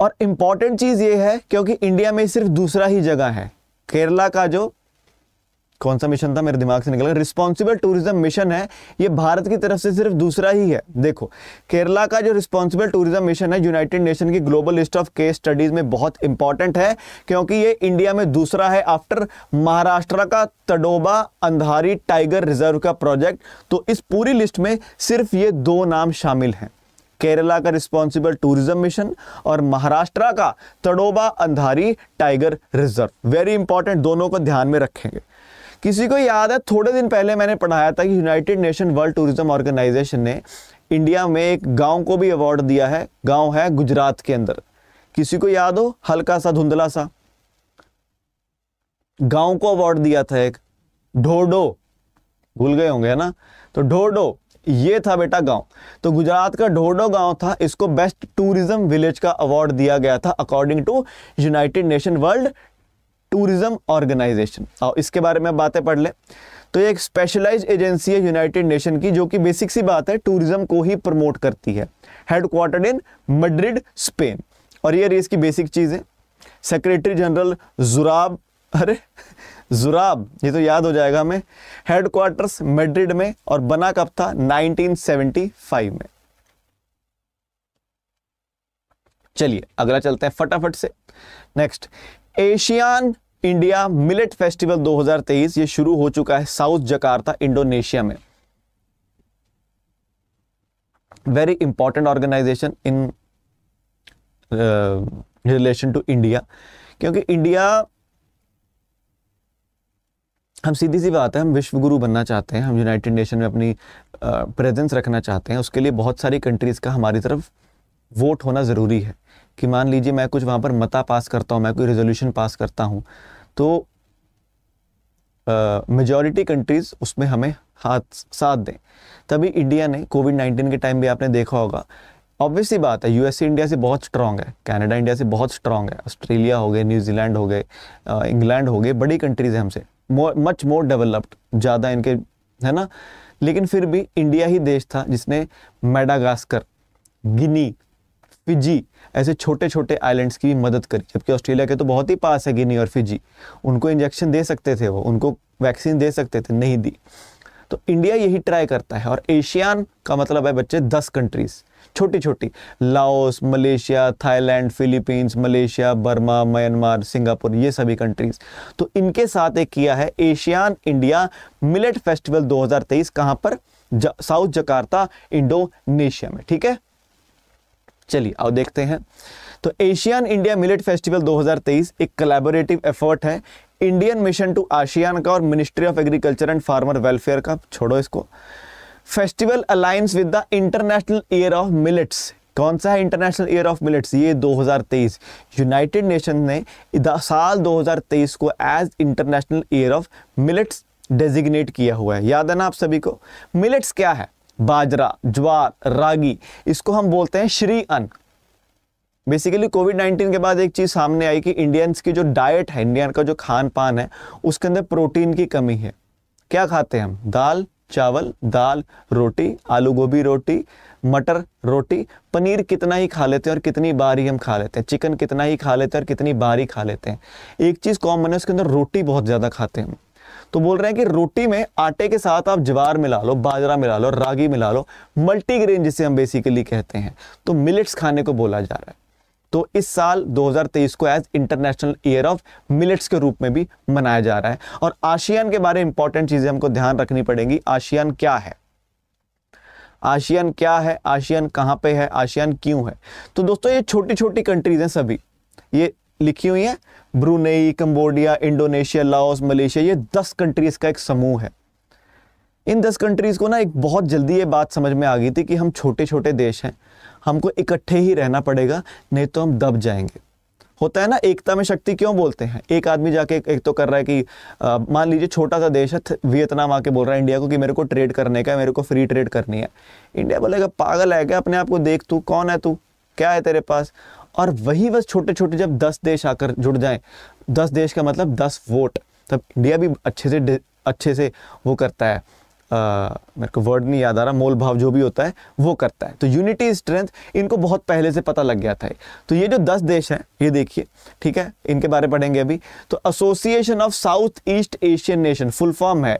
और इम्पॉर्टेंट चीज़ ये है क्योंकि इंडिया में सिर्फ दूसरा ही जगह है केरला का जो कौन सा मिशन था मेरे दिमाग से निकल गया रिस्पॉन्सिबल टूरिज्म मिशन है ये भारत की तरफ से सिर्फ दूसरा ही है देखो केरला का जो रिस्पॉन्सिबल टूरिज्म मिशन है यूनाइटेड नेशन की global list of case studies में बहुत इंपॉर्टेंट है क्योंकि ये इंडिया में दूसरा है आफ्टर महाराष्ट्र का तडोबा अंधारी टाइगर रिजर्व का प्रोजेक्ट तो इस पूरी लिस्ट में सिर्फ ये दो नाम शामिल हैं केरला का रिस्पॉन्सिबल टूरिज्म मिशन और महाराष्ट्र का तड़ोबा अंधारी टाइगर रिजर्व वेरी इंपॉर्टेंट दोनों को ध्यान में रखेंगे किसी को याद है थोड़े दिन पहले मैंने पढ़ाया था कि United nation world tourism Organization ने इंडिया में एक गांव को भी अवार्ड दिया है गांव है गुजरात के अंदर किसी को याद हो हल्का सा धुंधला सा गांव को अवार्ड दिया था एक ढोडो भूल गए होंगे है ना तो ढोडो ये था बेटा गांव तो गुजरात का ढोडो गांव था इसको बेस्ट टूरिज्म विलेज का अवार्ड दिया गया था according to United nation world tourism Organization और इसके बारे में बातें पढ़ लें तो ये एक स्पेशलाइज एजेंसी है यूनाइटेड नेशन की जो कि बेसिक सी बात है टूरिज्म को ही प्रमोट करती है हेडक्वार्टर्ड इन मड्रिड स्पेन और ये रही इसकी बेसिक चीज है सेक्रेटरी जनरल जुराब अरे जुराब ये तो याद हो जाएगा हमें हेडक्वार्टर्स मेड्रिड में और बना कब था 1975 में चलिए अगला चलते हैं फटाफट से next ASEAN India millet festival 2023 ये शुरू हो चुका है साउथ जकार्ता इंडोनेशिया में very important organisation in relation to India क्योंकि इंडिया हम सीधी सी बात है हम विश्व गुरु बनना चाहते हैं हम यूनाइटेड नेशन में अपनी प्रेजेंस uh, रखना चाहते हैं उसके लिए बहुत सारी कंट्रीज़ का हमारी तरफ वोट होना ज़रूरी है कि मान लीजिए मैं कुछ वहाँ पर मता पास करता हूँ मैं कोई रेजोल्यूशन पास करता हूँ तो मेजॉरिटी uh, कंट्रीज़ उसमें हमें हाथ साथ दें तभी इंडिया ने कोविड नाइन्टीन के टाइम भी आपने देखा होगा ऑब्वियसली बात है यूएसए इंडिया से बहुत स्ट्रांग है कनाडा इंडिया से बहुत स्ट्रांग है ऑस्ट्रेलिया हो गए न्यूजीलैंड हो गए इंग्लैंड हो गए बड़ी कंट्रीज़ हैं हमसे मच मोर डेवलप्ड ज़्यादा इनके है ना लेकिन फिर भी इंडिया ही देश था जिसने मेडागास्कर गिनी फिजी ऐसे छोटे छोटे आइलैंड्स की मदद करी जबकि ऑस्ट्रेलिया के तो बहुत ही पास है गिनी और फिजी उनको इंजेक्शन दे सकते थे वो उनको वैक्सीन दे सकते थे नहीं दी तो इंडिया यही ट्राई करता है और एशियान का मतलब है बच्चे दस कंट्रीज़ छोटी छोटी Laos Malaysia Thailand Philippines Malaysia Burma Myanmar Singapore ये सभी कंट्रीज तो इनके साथ एक किया है एशियान इंडिया मिलेट फेस्टिवल 2023 कहां पर साउथ जकार्ता इंडोनेशिया में ठीक है चलिए अब देखते हैं तो एशियन इंडिया मिलेट फेस्टिवल 2023 एक कलेबोरेटिव एफर्ट है इंडियन मिशन टू आशियान का और ministry of agriculture and farmer welfare का छोड़ो इसको festival alliance with the international year of millets कौन सा है इंटरनेशनल ईयर ऑफ मिलेट्स ये 2023 यूनाइटेड नेशन ने साल 2023 को as international year of millets designate किया हुआ है याद है ना आप सभी को मिलेट्स क्या है बाजरा ज्वार रागी इसको हम बोलते हैं श्री अन्न बेसिकली कोविड 19 के बाद एक चीज़ सामने आई कि इंडियंस की जो डाइट है इंडियन का जो खान पान है उसके अंदर प्रोटीन की कमी है क्या खाते हैं हम दाल चावल दाल रोटी आलू गोभी रोटी मटर रोटी पनीर कितना ही खा लेते हैं और कितनी बार ही हम खा लेते हैं चिकन कितना ही खा लेते हैं और कितनी बार ही खा लेते हैं एक चीज़ कॉमन है उसके अंदर रोटी बहुत ज़्यादा खाते हैं तो बोल रहे हैं कि रोटी में आटे के साथ आप ज्वार मिला लो बाजरा मिला लो रागी मिला लो मल्टीग्रेन जिसे हम बेसिकली कहते हैं तो मिलेट्स खाने को बोला जा रहा है तो इस साल 2023 को as international year of millets के रूप में भी मनाया जा रहा है और आशियान के बारे में इंपॉर्टेंट चीज़ें हमको ध्यान रखनी पड़ेंगी आशियान क्या है आशियान क्या है आशियान कहां पे है आशियान क्यों है तो दोस्तों ये छोटी छोटी कंट्रीज हैं सभी ये लिखी हुई हैं Brunei Cambodia Indonesia Laos Malaysia ये दस कंट्रीज़ का एक समूह है इन दस कंट्रीज़ को ना एक बहुत जल्दी ये बात समझ में आ गई थी कि हम छोटे छोटे देश हैं हमको इकट्ठे ही रहना पड़ेगा नहीं तो हम दब जाएंगे होता है ना एकता में शक्ति क्यों बोलते हैं एक आदमी जाके एक, एक तो कर रहा है कि मान लीजिए छोटा सा देश है वियतनाम आके बोल रहा है इंडिया को कि मेरे को ट्रेड करने का है मेरे को फ्री ट्रेड करनी है इंडिया बोलेगा पागल है क्या अपने आप को देख तू कौन है तू क्या है तेरे पास और वही बस छोटे छोटे जब दस देश आकर जुड़ जाए दस देश का मतलब दस वोट तब इंडिया भी अच्छे से अच्छे से वो करता है आ, मेरे को वर्ड नहीं याद आ रहा मोल भाव जो भी होता है वो करता है तो यूनिटी स्ट्रेंथ इनको बहुत पहले से पता लग गया था तो ये जो दस देश हैं ये देखिए ठीक है इनके बारे में पढ़ेंगे अभी तो association of south east Asian nation full form है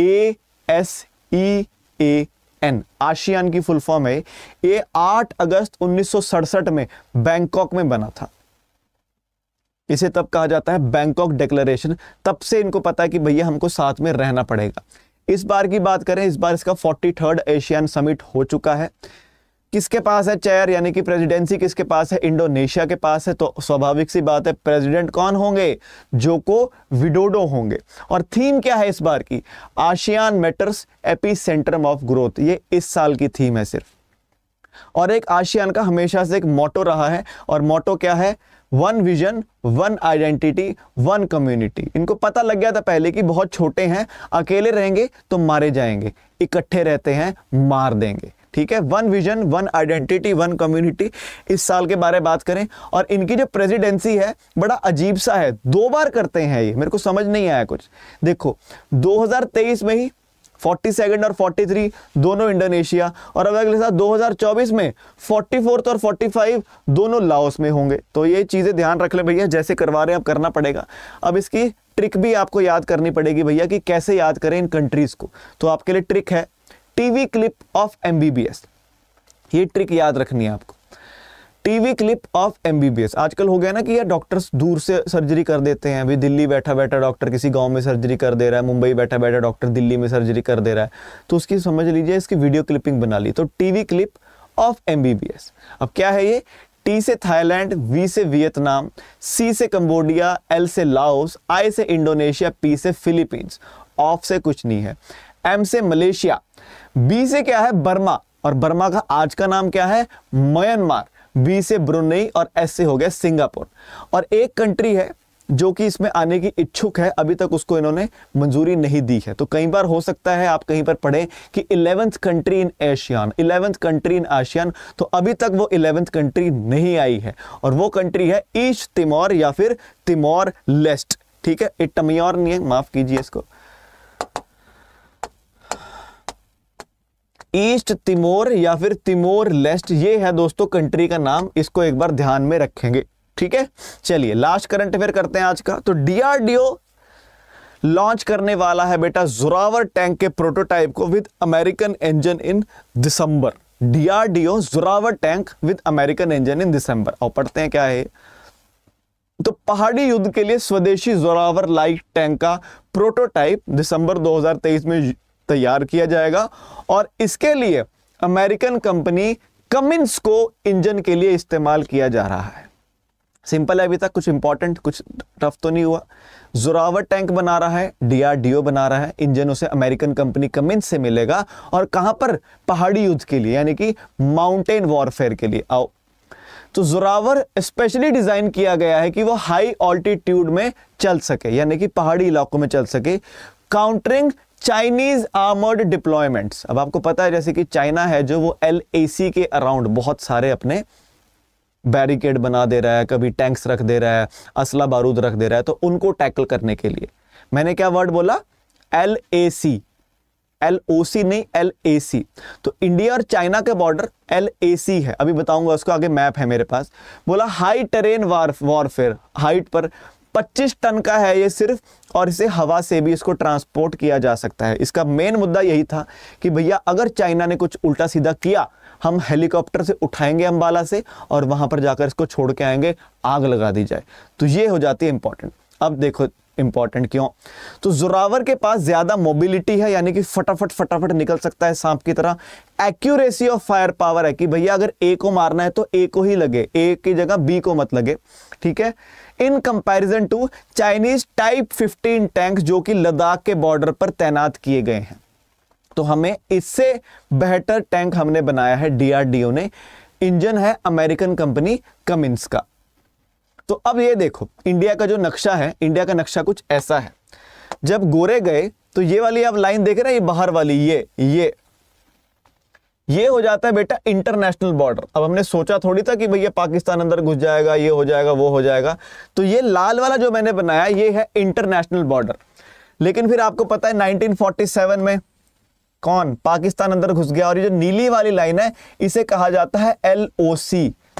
A S E A N ASEAN की फुल फॉर्म है ये 8 अगस्त उन्नीस में बैंकॉक में बना था इसे तब कहा जाता है बैंकॉक डिक्लेरेशन तब से इनको पता है कि भैया हमको साथ में रहना पड़ेगा इस बार की बात करें इस बार इसका फोर्टी थर्ड एशियन समिट हो चुका है किसके पास है चेयर यानी कि प्रेसिडेंसी किसके पास है इंडोनेशिया के पास है तो स्वाभाविक सी बात है प्रेसिडेंट कौन होंगे जोको विडोडो होंगे और थीम क्या है इस बार की ASEAN matters epicentrum of growth ये इस साल की थीम है सिर्फ और एक आशियान का हमेशा से एक मोटो रहा है और मोटो क्या है one vision one identity one community इनको पता लग गया था पहले कि बहुत छोटे हैं अकेले रहेंगे तो मारे जाएंगे इकट्ठे रहते हैं मार देंगे ठीक है one vision one identity one community इस साल के बारे में बात करें और इनकी जो प्रेसिडेंसी है बड़ा अजीब सा है दो बार करते हैं ये मेरे को समझ नहीं आया कुछ देखो 2023 में ही 42nd और 43 दोनों इंडोनेशिया और अब अगले साल 2024 में 44th और 45 दोनों लाओस में होंगे तो ये चीज़ें ध्यान रख ले भैया जैसे करवा रहे हैं अब करना पड़ेगा अब इसकी ट्रिक भी आपको याद करनी पड़ेगी भैया कि कैसे याद करें इन कंट्रीज़ को तो आपके लिए ट्रिक है टीवी क्लिप ऑफ एमबीबीएस ये ट्रिक याद रखनी है आपको टीवी क्लिप ऑफ एमबीबीएस आजकल हो गया ना कि यार डॉक्टर्स दूर से सर्जरी कर देते हैं अभी दिल्ली बैठा बैठा डॉक्टर किसी गांव में सर्जरी कर दे रहा है मुंबई बैठा बैठा डॉक्टर दिल्ली में सर्जरी कर दे रहा है तो उसकी समझ लीजिए इसकी वीडियो क्लिपिंग बना ली तो टीवी क्लिप ऑफ एमबीबीएस अब क्या है ये टी से थाईलैंड वी से वियतनाम सी से कंबोडिया एल से लाओस आई से इंडोनेशिया पी से फिलीपींस ऑफ से कुछ नहीं है एम से मलेशिया बी से क्या है बर्मा और बर्मा का आज का नाम क्या है म्यांमार बी से ब्रुनई और एस से हो गया सिंगापुर और एक कंट्री है जो कि इसमें आने की इच्छुक है अभी तक उसको इन्होंने मंजूरी नहीं दी है तो कई बार हो सकता है आप कहीं पर पढ़ें कि eleventh country in ASEAN eleventh country in ASEAN तो अभी तक वो इलेवेंथ कंट्री नहीं आई है और वो कंट्री है ईस्ट तिमोर या फिर तिमोर लेस्ट ठीक है इटमियोर नहीं है माफ कीजिए इसको ईस्ट तिमोर या फिर तिमोर लेस्ट ये है दोस्तों कंट्री का नाम इसको एक बार ध्यान में रखेंगे ठीक है चलिए लास्ट करंट अफेयर करते हैं आज का तो डीआरडीओ लॉन्च करने वाला है बेटा जोरावर टैंक के प्रोटोटाइप को with American engine in December DRDO Zorawar tank with American engine in December और पढ़ते हैं क्या है तो पहाड़ी युद्ध के लिए स्वदेशी जोरावर लाइट टैंक का प्रोटोटाइप दिसंबर 2023 में तैयार किया जाएगा और इसके लिए अमेरिकन कंपनी कमिंस को इंजन के लिए इस्तेमाल किया जा रहा है सिंपल है अभी तक कुछ इंपॉर्टेंट कुछ टफ तो नहीं हुआ जोरावर टैंक बना रहा है डीआरडीओ बना रहा है इंजन उसे अमेरिकन कंपनी कमिंस से मिलेगा और कहां पर पहाड़ी युद्ध के लिए यानी कि माउंटेन वॉरफेयर के लिए आओ तो जोरावर स्पेशली डिज़ाइन किया गया है कि वो हाई ऑल्टीट्यूड में चल सके यानी कि पहाड़ी इलाकों में चल सके काउंटरिंग चाइनीज आर्मर्ड डिप्लॉयमेंट्स अब आपको पता है जैसे कि चाइना है जो वो एल के अराउंड बहुत सारे अपने बैरिकेड बना दे रहा है कभी टैंक्स रख दे रहा है असला बारूद रख दे रहा है तो उनको टैकल करने के लिए मैंने क्या वर्ड बोला L A C L O सी नहीं एल ए सी तो इंडिया और चाइना के बॉर्डर एल ए सी है अभी बताऊंगा उसको आगे मैप है मेरे पास बोला हाई टेरेन वॉरफेयर हाइट पर 25 टन का है ये सिर्फ और इसे हवा से भी इसको ट्रांसपोर्ट किया जा सकता है इसका मेन मुद्दा यही था कि भैया अगर चाइना ने कुछ उल्टा सीधा किया हम हेलीकॉप्टर से उठाएंगे अम्बाला से और वहां पर जाकर इसको छोड़ के आएंगे आग लगा दी जाए तो ये हो जाती है इंपॉर्टेंट अब देखो इंपॉर्टेंट क्यों तो जोरावर के पास ज्यादा मोबिलिटी है यानी कि फटाफट फटाफट निकल सकता है सांप की तरह एक्यूरेसी ऑफ फायर पावर है कि भैया अगर ए को मारना है तो ए को ही लगे ए की जगह बी को मत लगे ठीक है in comparison to Chinese type 15 tank जो कि लद्दाख के बॉर्डर पर तैनात किए गए हैं तो हमें इससे बेहतर टैंक हमने बनाया है डीआरडीओ ने इंजन है अमेरिकन कंपनी कमिंस का तो अब ये देखो इंडिया का जो नक्शा है इंडिया का नक्शा कुछ ऐसा है जब गोरे गए तो ये वाली आप लाइन देख रहे हैं ये बाहर वाली ये ये ये हो जाता है बेटा इंटरनेशनल बॉर्डर अब हमने सोचा थोड़ी था कि भैया पाकिस्तान अंदर घुस जाएगा ये हो जाएगा वो हो जाएगा तो ये लाल वाला जो मैंने बनाया ये है इंटरनेशनल बॉर्डर लेकिन फिर आपको पता है 1947 में कौन पाकिस्तान अंदर घुस गया और ये जो नीली वाली लाइन है इसे कहा जाता है एल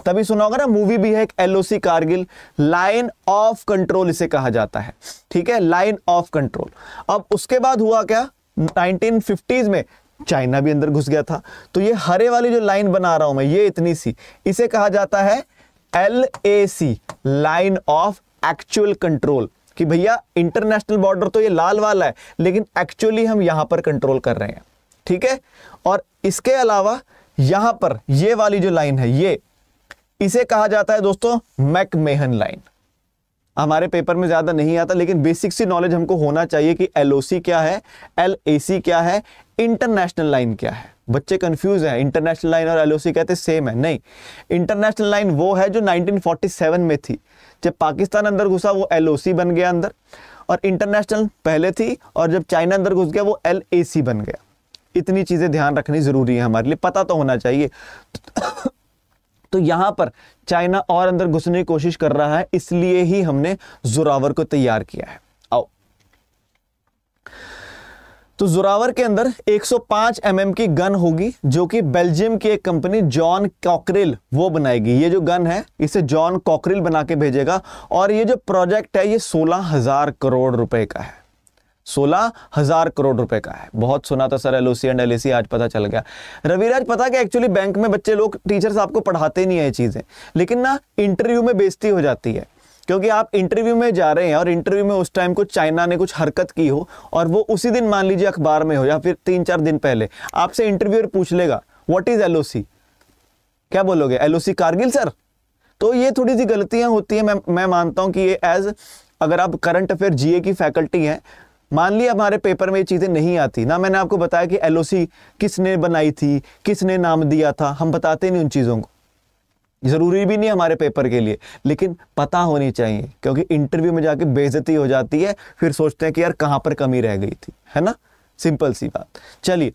तभी सुना होगा ना मूवी भी है एक L Kargil line of control इसे कहा जाता है ठीक है लाइन ऑफ कंट्रोल अब उसके बाद हुआ क्या 1950s में चाइना भी अंदर घुस गया था तो ये हरे वाली जो लाइन बना रहा हूं मैं ये इतनी सी इसे कहा जाता है L A C line of actual control कि भैया इंटरनेशनल बॉर्डर तो ये लाल वाला है लेकिन एक्चुअली हम यहां पर कंट्रोल कर रहे हैं ठीक है और इसके अलावा यहां पर ये वाली जो लाइन है ये इसे कहा जाता है दोस्तों मैकमेहन लाइन हमारे पेपर में ज़्यादा नहीं आता लेकिन बेसिक सी नॉलेज हमको होना चाहिए कि एलओसी क्या है एलएसी क्या है इंटरनेशनल लाइन क्या है बच्चे कंफ्यूज हैं इंटरनेशनल लाइन और एलओसी कहते सेम है नहीं इंटरनेशनल लाइन वो है जो 1947 में थी जब पाकिस्तान अंदर घुसा वो एलओसी बन गया अंदर और इंटरनेशनल पहले थी और जब चाइना अंदर घुस गया वो एल बन गया इतनी चीज़ें ध्यान रखनी ज़रूरी है हमारे लिए पता तो होना चाहिए तो यहां पर चाइना और अंदर घुसने की कोशिश कर रहा है इसलिए ही हमने जोरावर को तैयार किया है तो जोरावर के अंदर 105 mm की गन होगी जो कि बेल्जियम की एक कंपनी जॉन कॉकरिल वो बनाएगी ये जो गन है इसे जॉन कॉकरिल बना के भेजेगा और ये जो प्रोजेक्ट है ये सोलह हजार करोड़ रुपए का है सोलह हजार करोड़ रुपए का है बहुत सुना था सर एलओसी एंड एलएसी आज पता चल गया रविराज पता कि एक्चुअली बैंक में बच्चे लोग टीचर्स आपको पढ़ाते नहीं है ये चीजें लेकिन ना इंटरव्यू में बेजती हो जाती है क्योंकि आप इंटरव्यू में जा रहे हैं और इंटरव्यू में उस टाइम को चाइना ने कुछ हरकत की हो और वो उसी दिन मान लीजिए अखबार में हो या फिर तीन चार दिन पहले आपसे इंटरव्यूअर पूछ लेगा व्हाट इज एल क्या बोलोगे एल कारगिल सर तो ये थोड़ी सी गलतियां होती हैं मैं मैं मानता हूँ कि ये एज अगर आप करंट अफेयर जीए की फैकल्टी हैं मान लिया हमारे पेपर में ये चीज़ें नहीं आती ना मैंने आपको बताया कि एलओसी किसने बनाई थी किसने नाम दिया था हम बताते नहीं उन चीज़ों को ज़रूरी भी नहीं हमारे पेपर के लिए लेकिन पता होनी चाहिए क्योंकि इंटरव्यू में जाके बेजती हो जाती है फिर सोचते हैं कि यार कहाँ पर कमी रह गई थी है ना सिंपल सी बात चलिए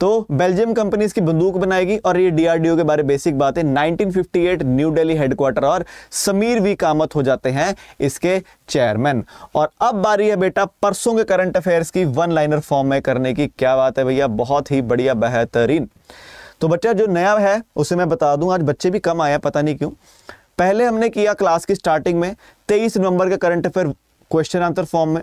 तो बेल्जियम कंपनी की बंदूक बनाएगी और ये डीआरडीओ के बारे बेसिक बात है 1958 न्यू दिल्ली हेडक्वार्टर और समीर वी कामत हो जाते हैं इसके चेयरमैन और अब बारी है बेटा परसों के करंट अफेयर्स की वन लाइनर फॉर्म में करने की क्या बात है भैया बहुत ही बढ़िया बेहतरीन तो बच्चा जो नया है उसे मैं बता दूं आज बच्चे भी कम आया पता नहीं क्यों पहले हमने किया क्लास की स्टार्टिंग में तेईस नवंबर का current affair question answer form में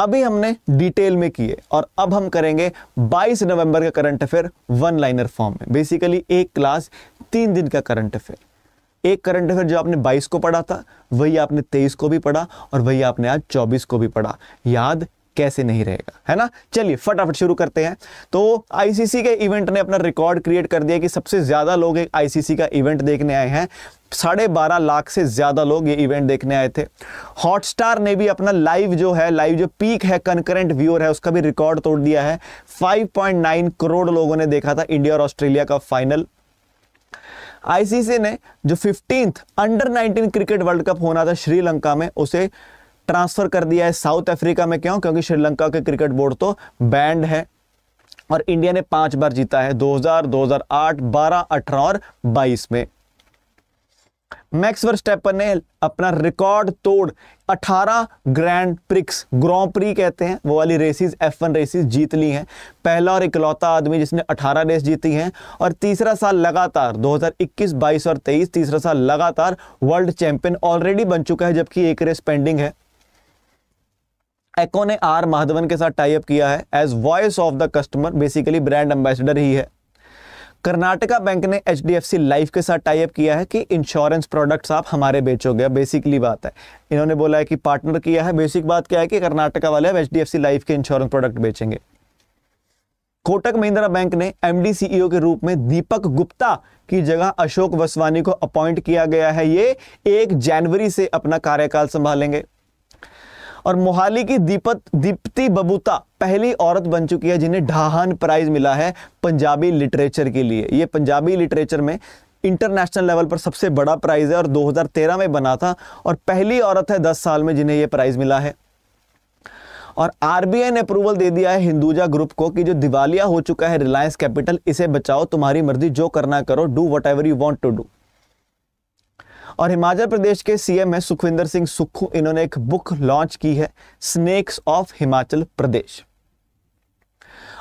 अभी हमने डिटेल में किए और अब हम करेंगे 22 नवंबर का current affair one liner form में बेसिकली एक क्लास तीन दिन का करंट अफेयर एक करंट अफेयर जो आपने 22 को पढ़ा था वही आपने 23 को भी पढ़ा और वही आपने आज 24 को भी पढ़ा याद कैसे नहीं रहेगा है ना चलिए फटाफट शुरू करते हैं तो आईसीसी के इवेंट ने अपना रिकॉर्ड क्रिएट कर दिया कि सबसे ज़्यादा लोग एक आईसीसी का इवेंट देखने आए हैं साढ़े बारह लाख से ज़्यादा लोग ये इवेंट देखने आए थे हॉटस्टार ने भी अपना लाइव जो है लाइव जो पीक है कंकरेंट व्यूअर है उसका भी रिकॉर्ड तोड़ दिया है 5.9 करोड़ लोगों ने देखा था इंडिया और ऑस्ट्रेलिया का फाइनल आईसीसी ने जो fifteenth under 19 cricket world cup होना था श्रीलंका में उसे ट्रांसफर कर दिया है साउथ अफ्रीका में क्यों क्योंकि श्रीलंका के क्रिकेट बोर्ड तो बैंड है और इंडिया ने पांच बार जीता है 2000, 2008, 12, 18 22 में मैक्स वर्स्टेपर ने अपना रिकॉर्ड तोड़ 18 ग्रैंड प्रिक्स ग्रॉ प्री कहते हैं वो वाली रेसिस एफ वन रेसिस जीत ली हैं पहला और इकलौता आदमी जिसने 18 रेस जीती हैं और तीसरा साल लगातार 2021, 22 और 23 तीसरा साल लगातार वर्ल्ड चैंपियन ऑलरेडी बन चुका है जबकि एक रेस पेंडिंग है एक्ो ने आर माधवन के साथ टाइप किया है as voice of the customer basically brand ambassador ही है कर्नाटका बैंक ने H D F C life के साथ टाइप किया है कि इंश्योरेंस प्रोडक्ट्स आप हमारे बेचोगे बेसिकली बात है इन्होंने बोला है कि पार्टनर किया है बेसिक बात क्या है कि कर्नाटका वाले अब H D F C life के इंश्योरेंस प्रोडक्ट बेचेंगे कोटक महिंद्रा बैंक ने एमडी सीईओ e के रूप में दीपक गुप्ता की जगह अशोक वसवानी को अपॉइंट किया गया है ये एक जनवरी से अपना कार्यकाल संभालेंगे और मोहाली की दीपत दीप्ति बबूता पहली औरत बन चुकी है जिन्हें ढाहन प्राइज मिला है पंजाबी लिटरेचर के लिए ये पंजाबी लिटरेचर में इंटरनेशनल लेवल पर सबसे बड़ा प्राइज़ है और 2013 में बना था और पहली औरत है 10 साल में जिन्हें यह प्राइज़ मिला है और आरबीआई ने अप्रूवल दे दिया है हिंदुजा ग्रुप को कि जो दिवालिया हो चुका है रिलायंस कैपिटल इसे बचाओ तुम्हारी मर्जी जो करना करो do whatever you want to do और हिमाचल प्रदेश के सीएम है सुखविंदर सिंह सुक्खू इन्होंने एक बुक लॉन्च की है स्नेक्स ऑफ हिमाचल प्रदेश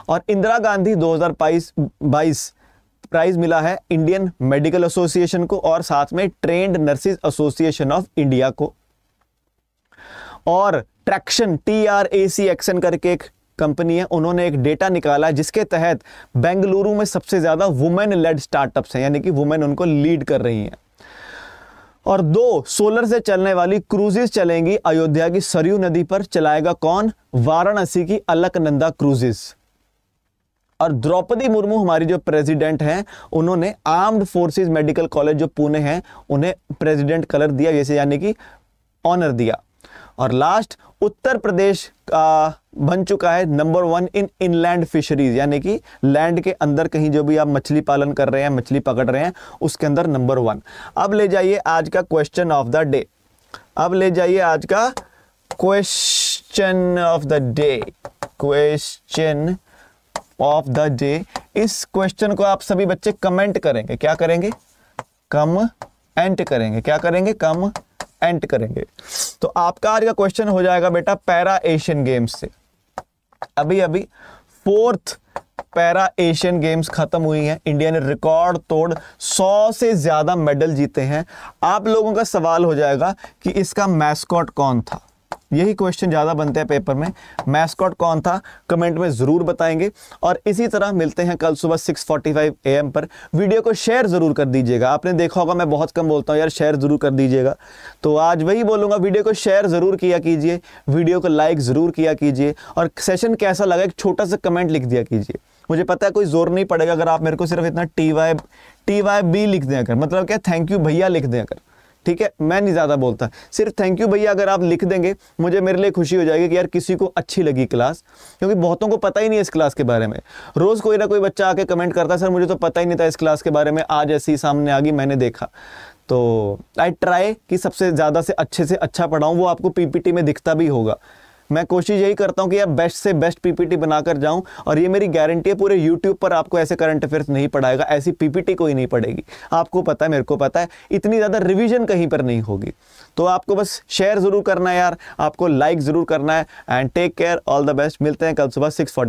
और इंदिरा गांधी दो 22 प्राइज मिला है इंडियन मेडिकल एसोसिएशन को और साथ में trained nurses association of India को और traction T R A C action करके एक कंपनी है उन्होंने एक डेटा निकाला जिसके तहत बेंगलुरु में सबसे ज़्यादा वुमेन लेड स्टार्टअप्स हैं यानी कि वुमेन उनको लीड कर रही हैं और दो सोलर से चलने वाली क्रूजेज चलेंगी अयोध्या की सरयू नदी पर चलाएगा कौन वाराणसी की अलकनंदा क्रूजेज और द्रौपदी मुर्मू हमारी जो प्रेसिडेंट हैं उन्होंने आर्म्ड फोर्सेस मेडिकल कॉलेज जो पुणे हैं उन्हें प्रेसिडेंट कलर दिया जैसे यानी कि ऑनर दिया और लास्ट उत्तर प्रदेश का बन चुका है number one in inland fisheries यानी कि लैंड के अंदर कहीं जो भी आप मछली पालन कर रहे हैं मछली पकड़ रहे हैं उसके अंदर नंबर वन अब ले जाइए आज का क्वेश्चन ऑफ द डे अब ले जाइए आज का question of the day question of the day इस क्वेश्चन को आप सभी बच्चे कमेंट करेंगे क्या करेंगे कम एंट करेंगे क्या करेंगे कम एंट करेंगे तो आपका आज का क्वेश्चन हो जाएगा बेटा पैरा एशियन गेम्स से अभी अभी फोर्थ पैरा एशियन गेम्स खत्म हुई हैं इंडिया ने रिकॉर्ड तोड़ सौ से ज्यादा मेडल जीते हैं आप लोगों का सवाल हो जाएगा कि इसका मैस्कॉट कौन था यही क्वेश्चन ज़्यादा बनते हैं पेपर में मैस्कॉट कौन था कमेंट में ज़रूर बताएंगे और इसी तरह मिलते हैं कल सुबह 6:45 फोर्टी एम पर वीडियो को शेयर ज़रूर कर दीजिएगा आपने देखा होगा मैं बहुत कम बोलता हूँ यार शेयर ज़रूर कर दीजिएगा तो आज वही बोलूँगा वीडियो को शेयर ज़रूर किया कीजिए वीडियो को लाइक ज़रूर किया कीजिए और सेशन कैसा लगा एक छोटा सा कमेंट लिख दिया कीजिए मुझे पता है कोई जोर नहीं पड़ेगा अगर आप मेरे को सिर्फ इतना T Y T Y B लिख दें अगर मतलब क्या थैंक यू भैया लिख दें अगर ठीक है मैं नहीं ज़्यादा बोलता सिर्फ थैंक यू भैया अगर आप लिख देंगे मुझे मेरे लिए खुशी हो जाएगी कि यार किसी को अच्छी लगी क्लास क्योंकि बहुतों को पता ही नहीं है इस क्लास के बारे में रोज़ कोई ना कोई बच्चा आके कमेंट करता सर मुझे तो पता ही नहीं था इस क्लास के बारे में आज ऐसी सामने आ गई मैंने देखा तो आई ट्राई कि सबसे ज़्यादा से अच्छे से अच्छा पढ़ाऊँ वो आपको पीपीटी में दिखता भी होगा मैं कोशिश यही करता हूँ कि आप बेस्ट से बेस्ट पीपीटी बनाकर जाऊँ और ये मेरी गारंटी है पूरे यूट्यूब पर आपको ऐसे करंट अफेयर्स नहीं पढ़ाएगा ऐसी पीपीटी कोई नहीं पड़ेगी आपको पता है मेरे को पता है इतनी ज़्यादा रिविजन कहीं पर नहीं होगी तो आपको बस शेयर ज़रूर करना है यार आपको लाइक ज़रूर करना है and take care all the best मिलते हैं कल सुबह सिक्स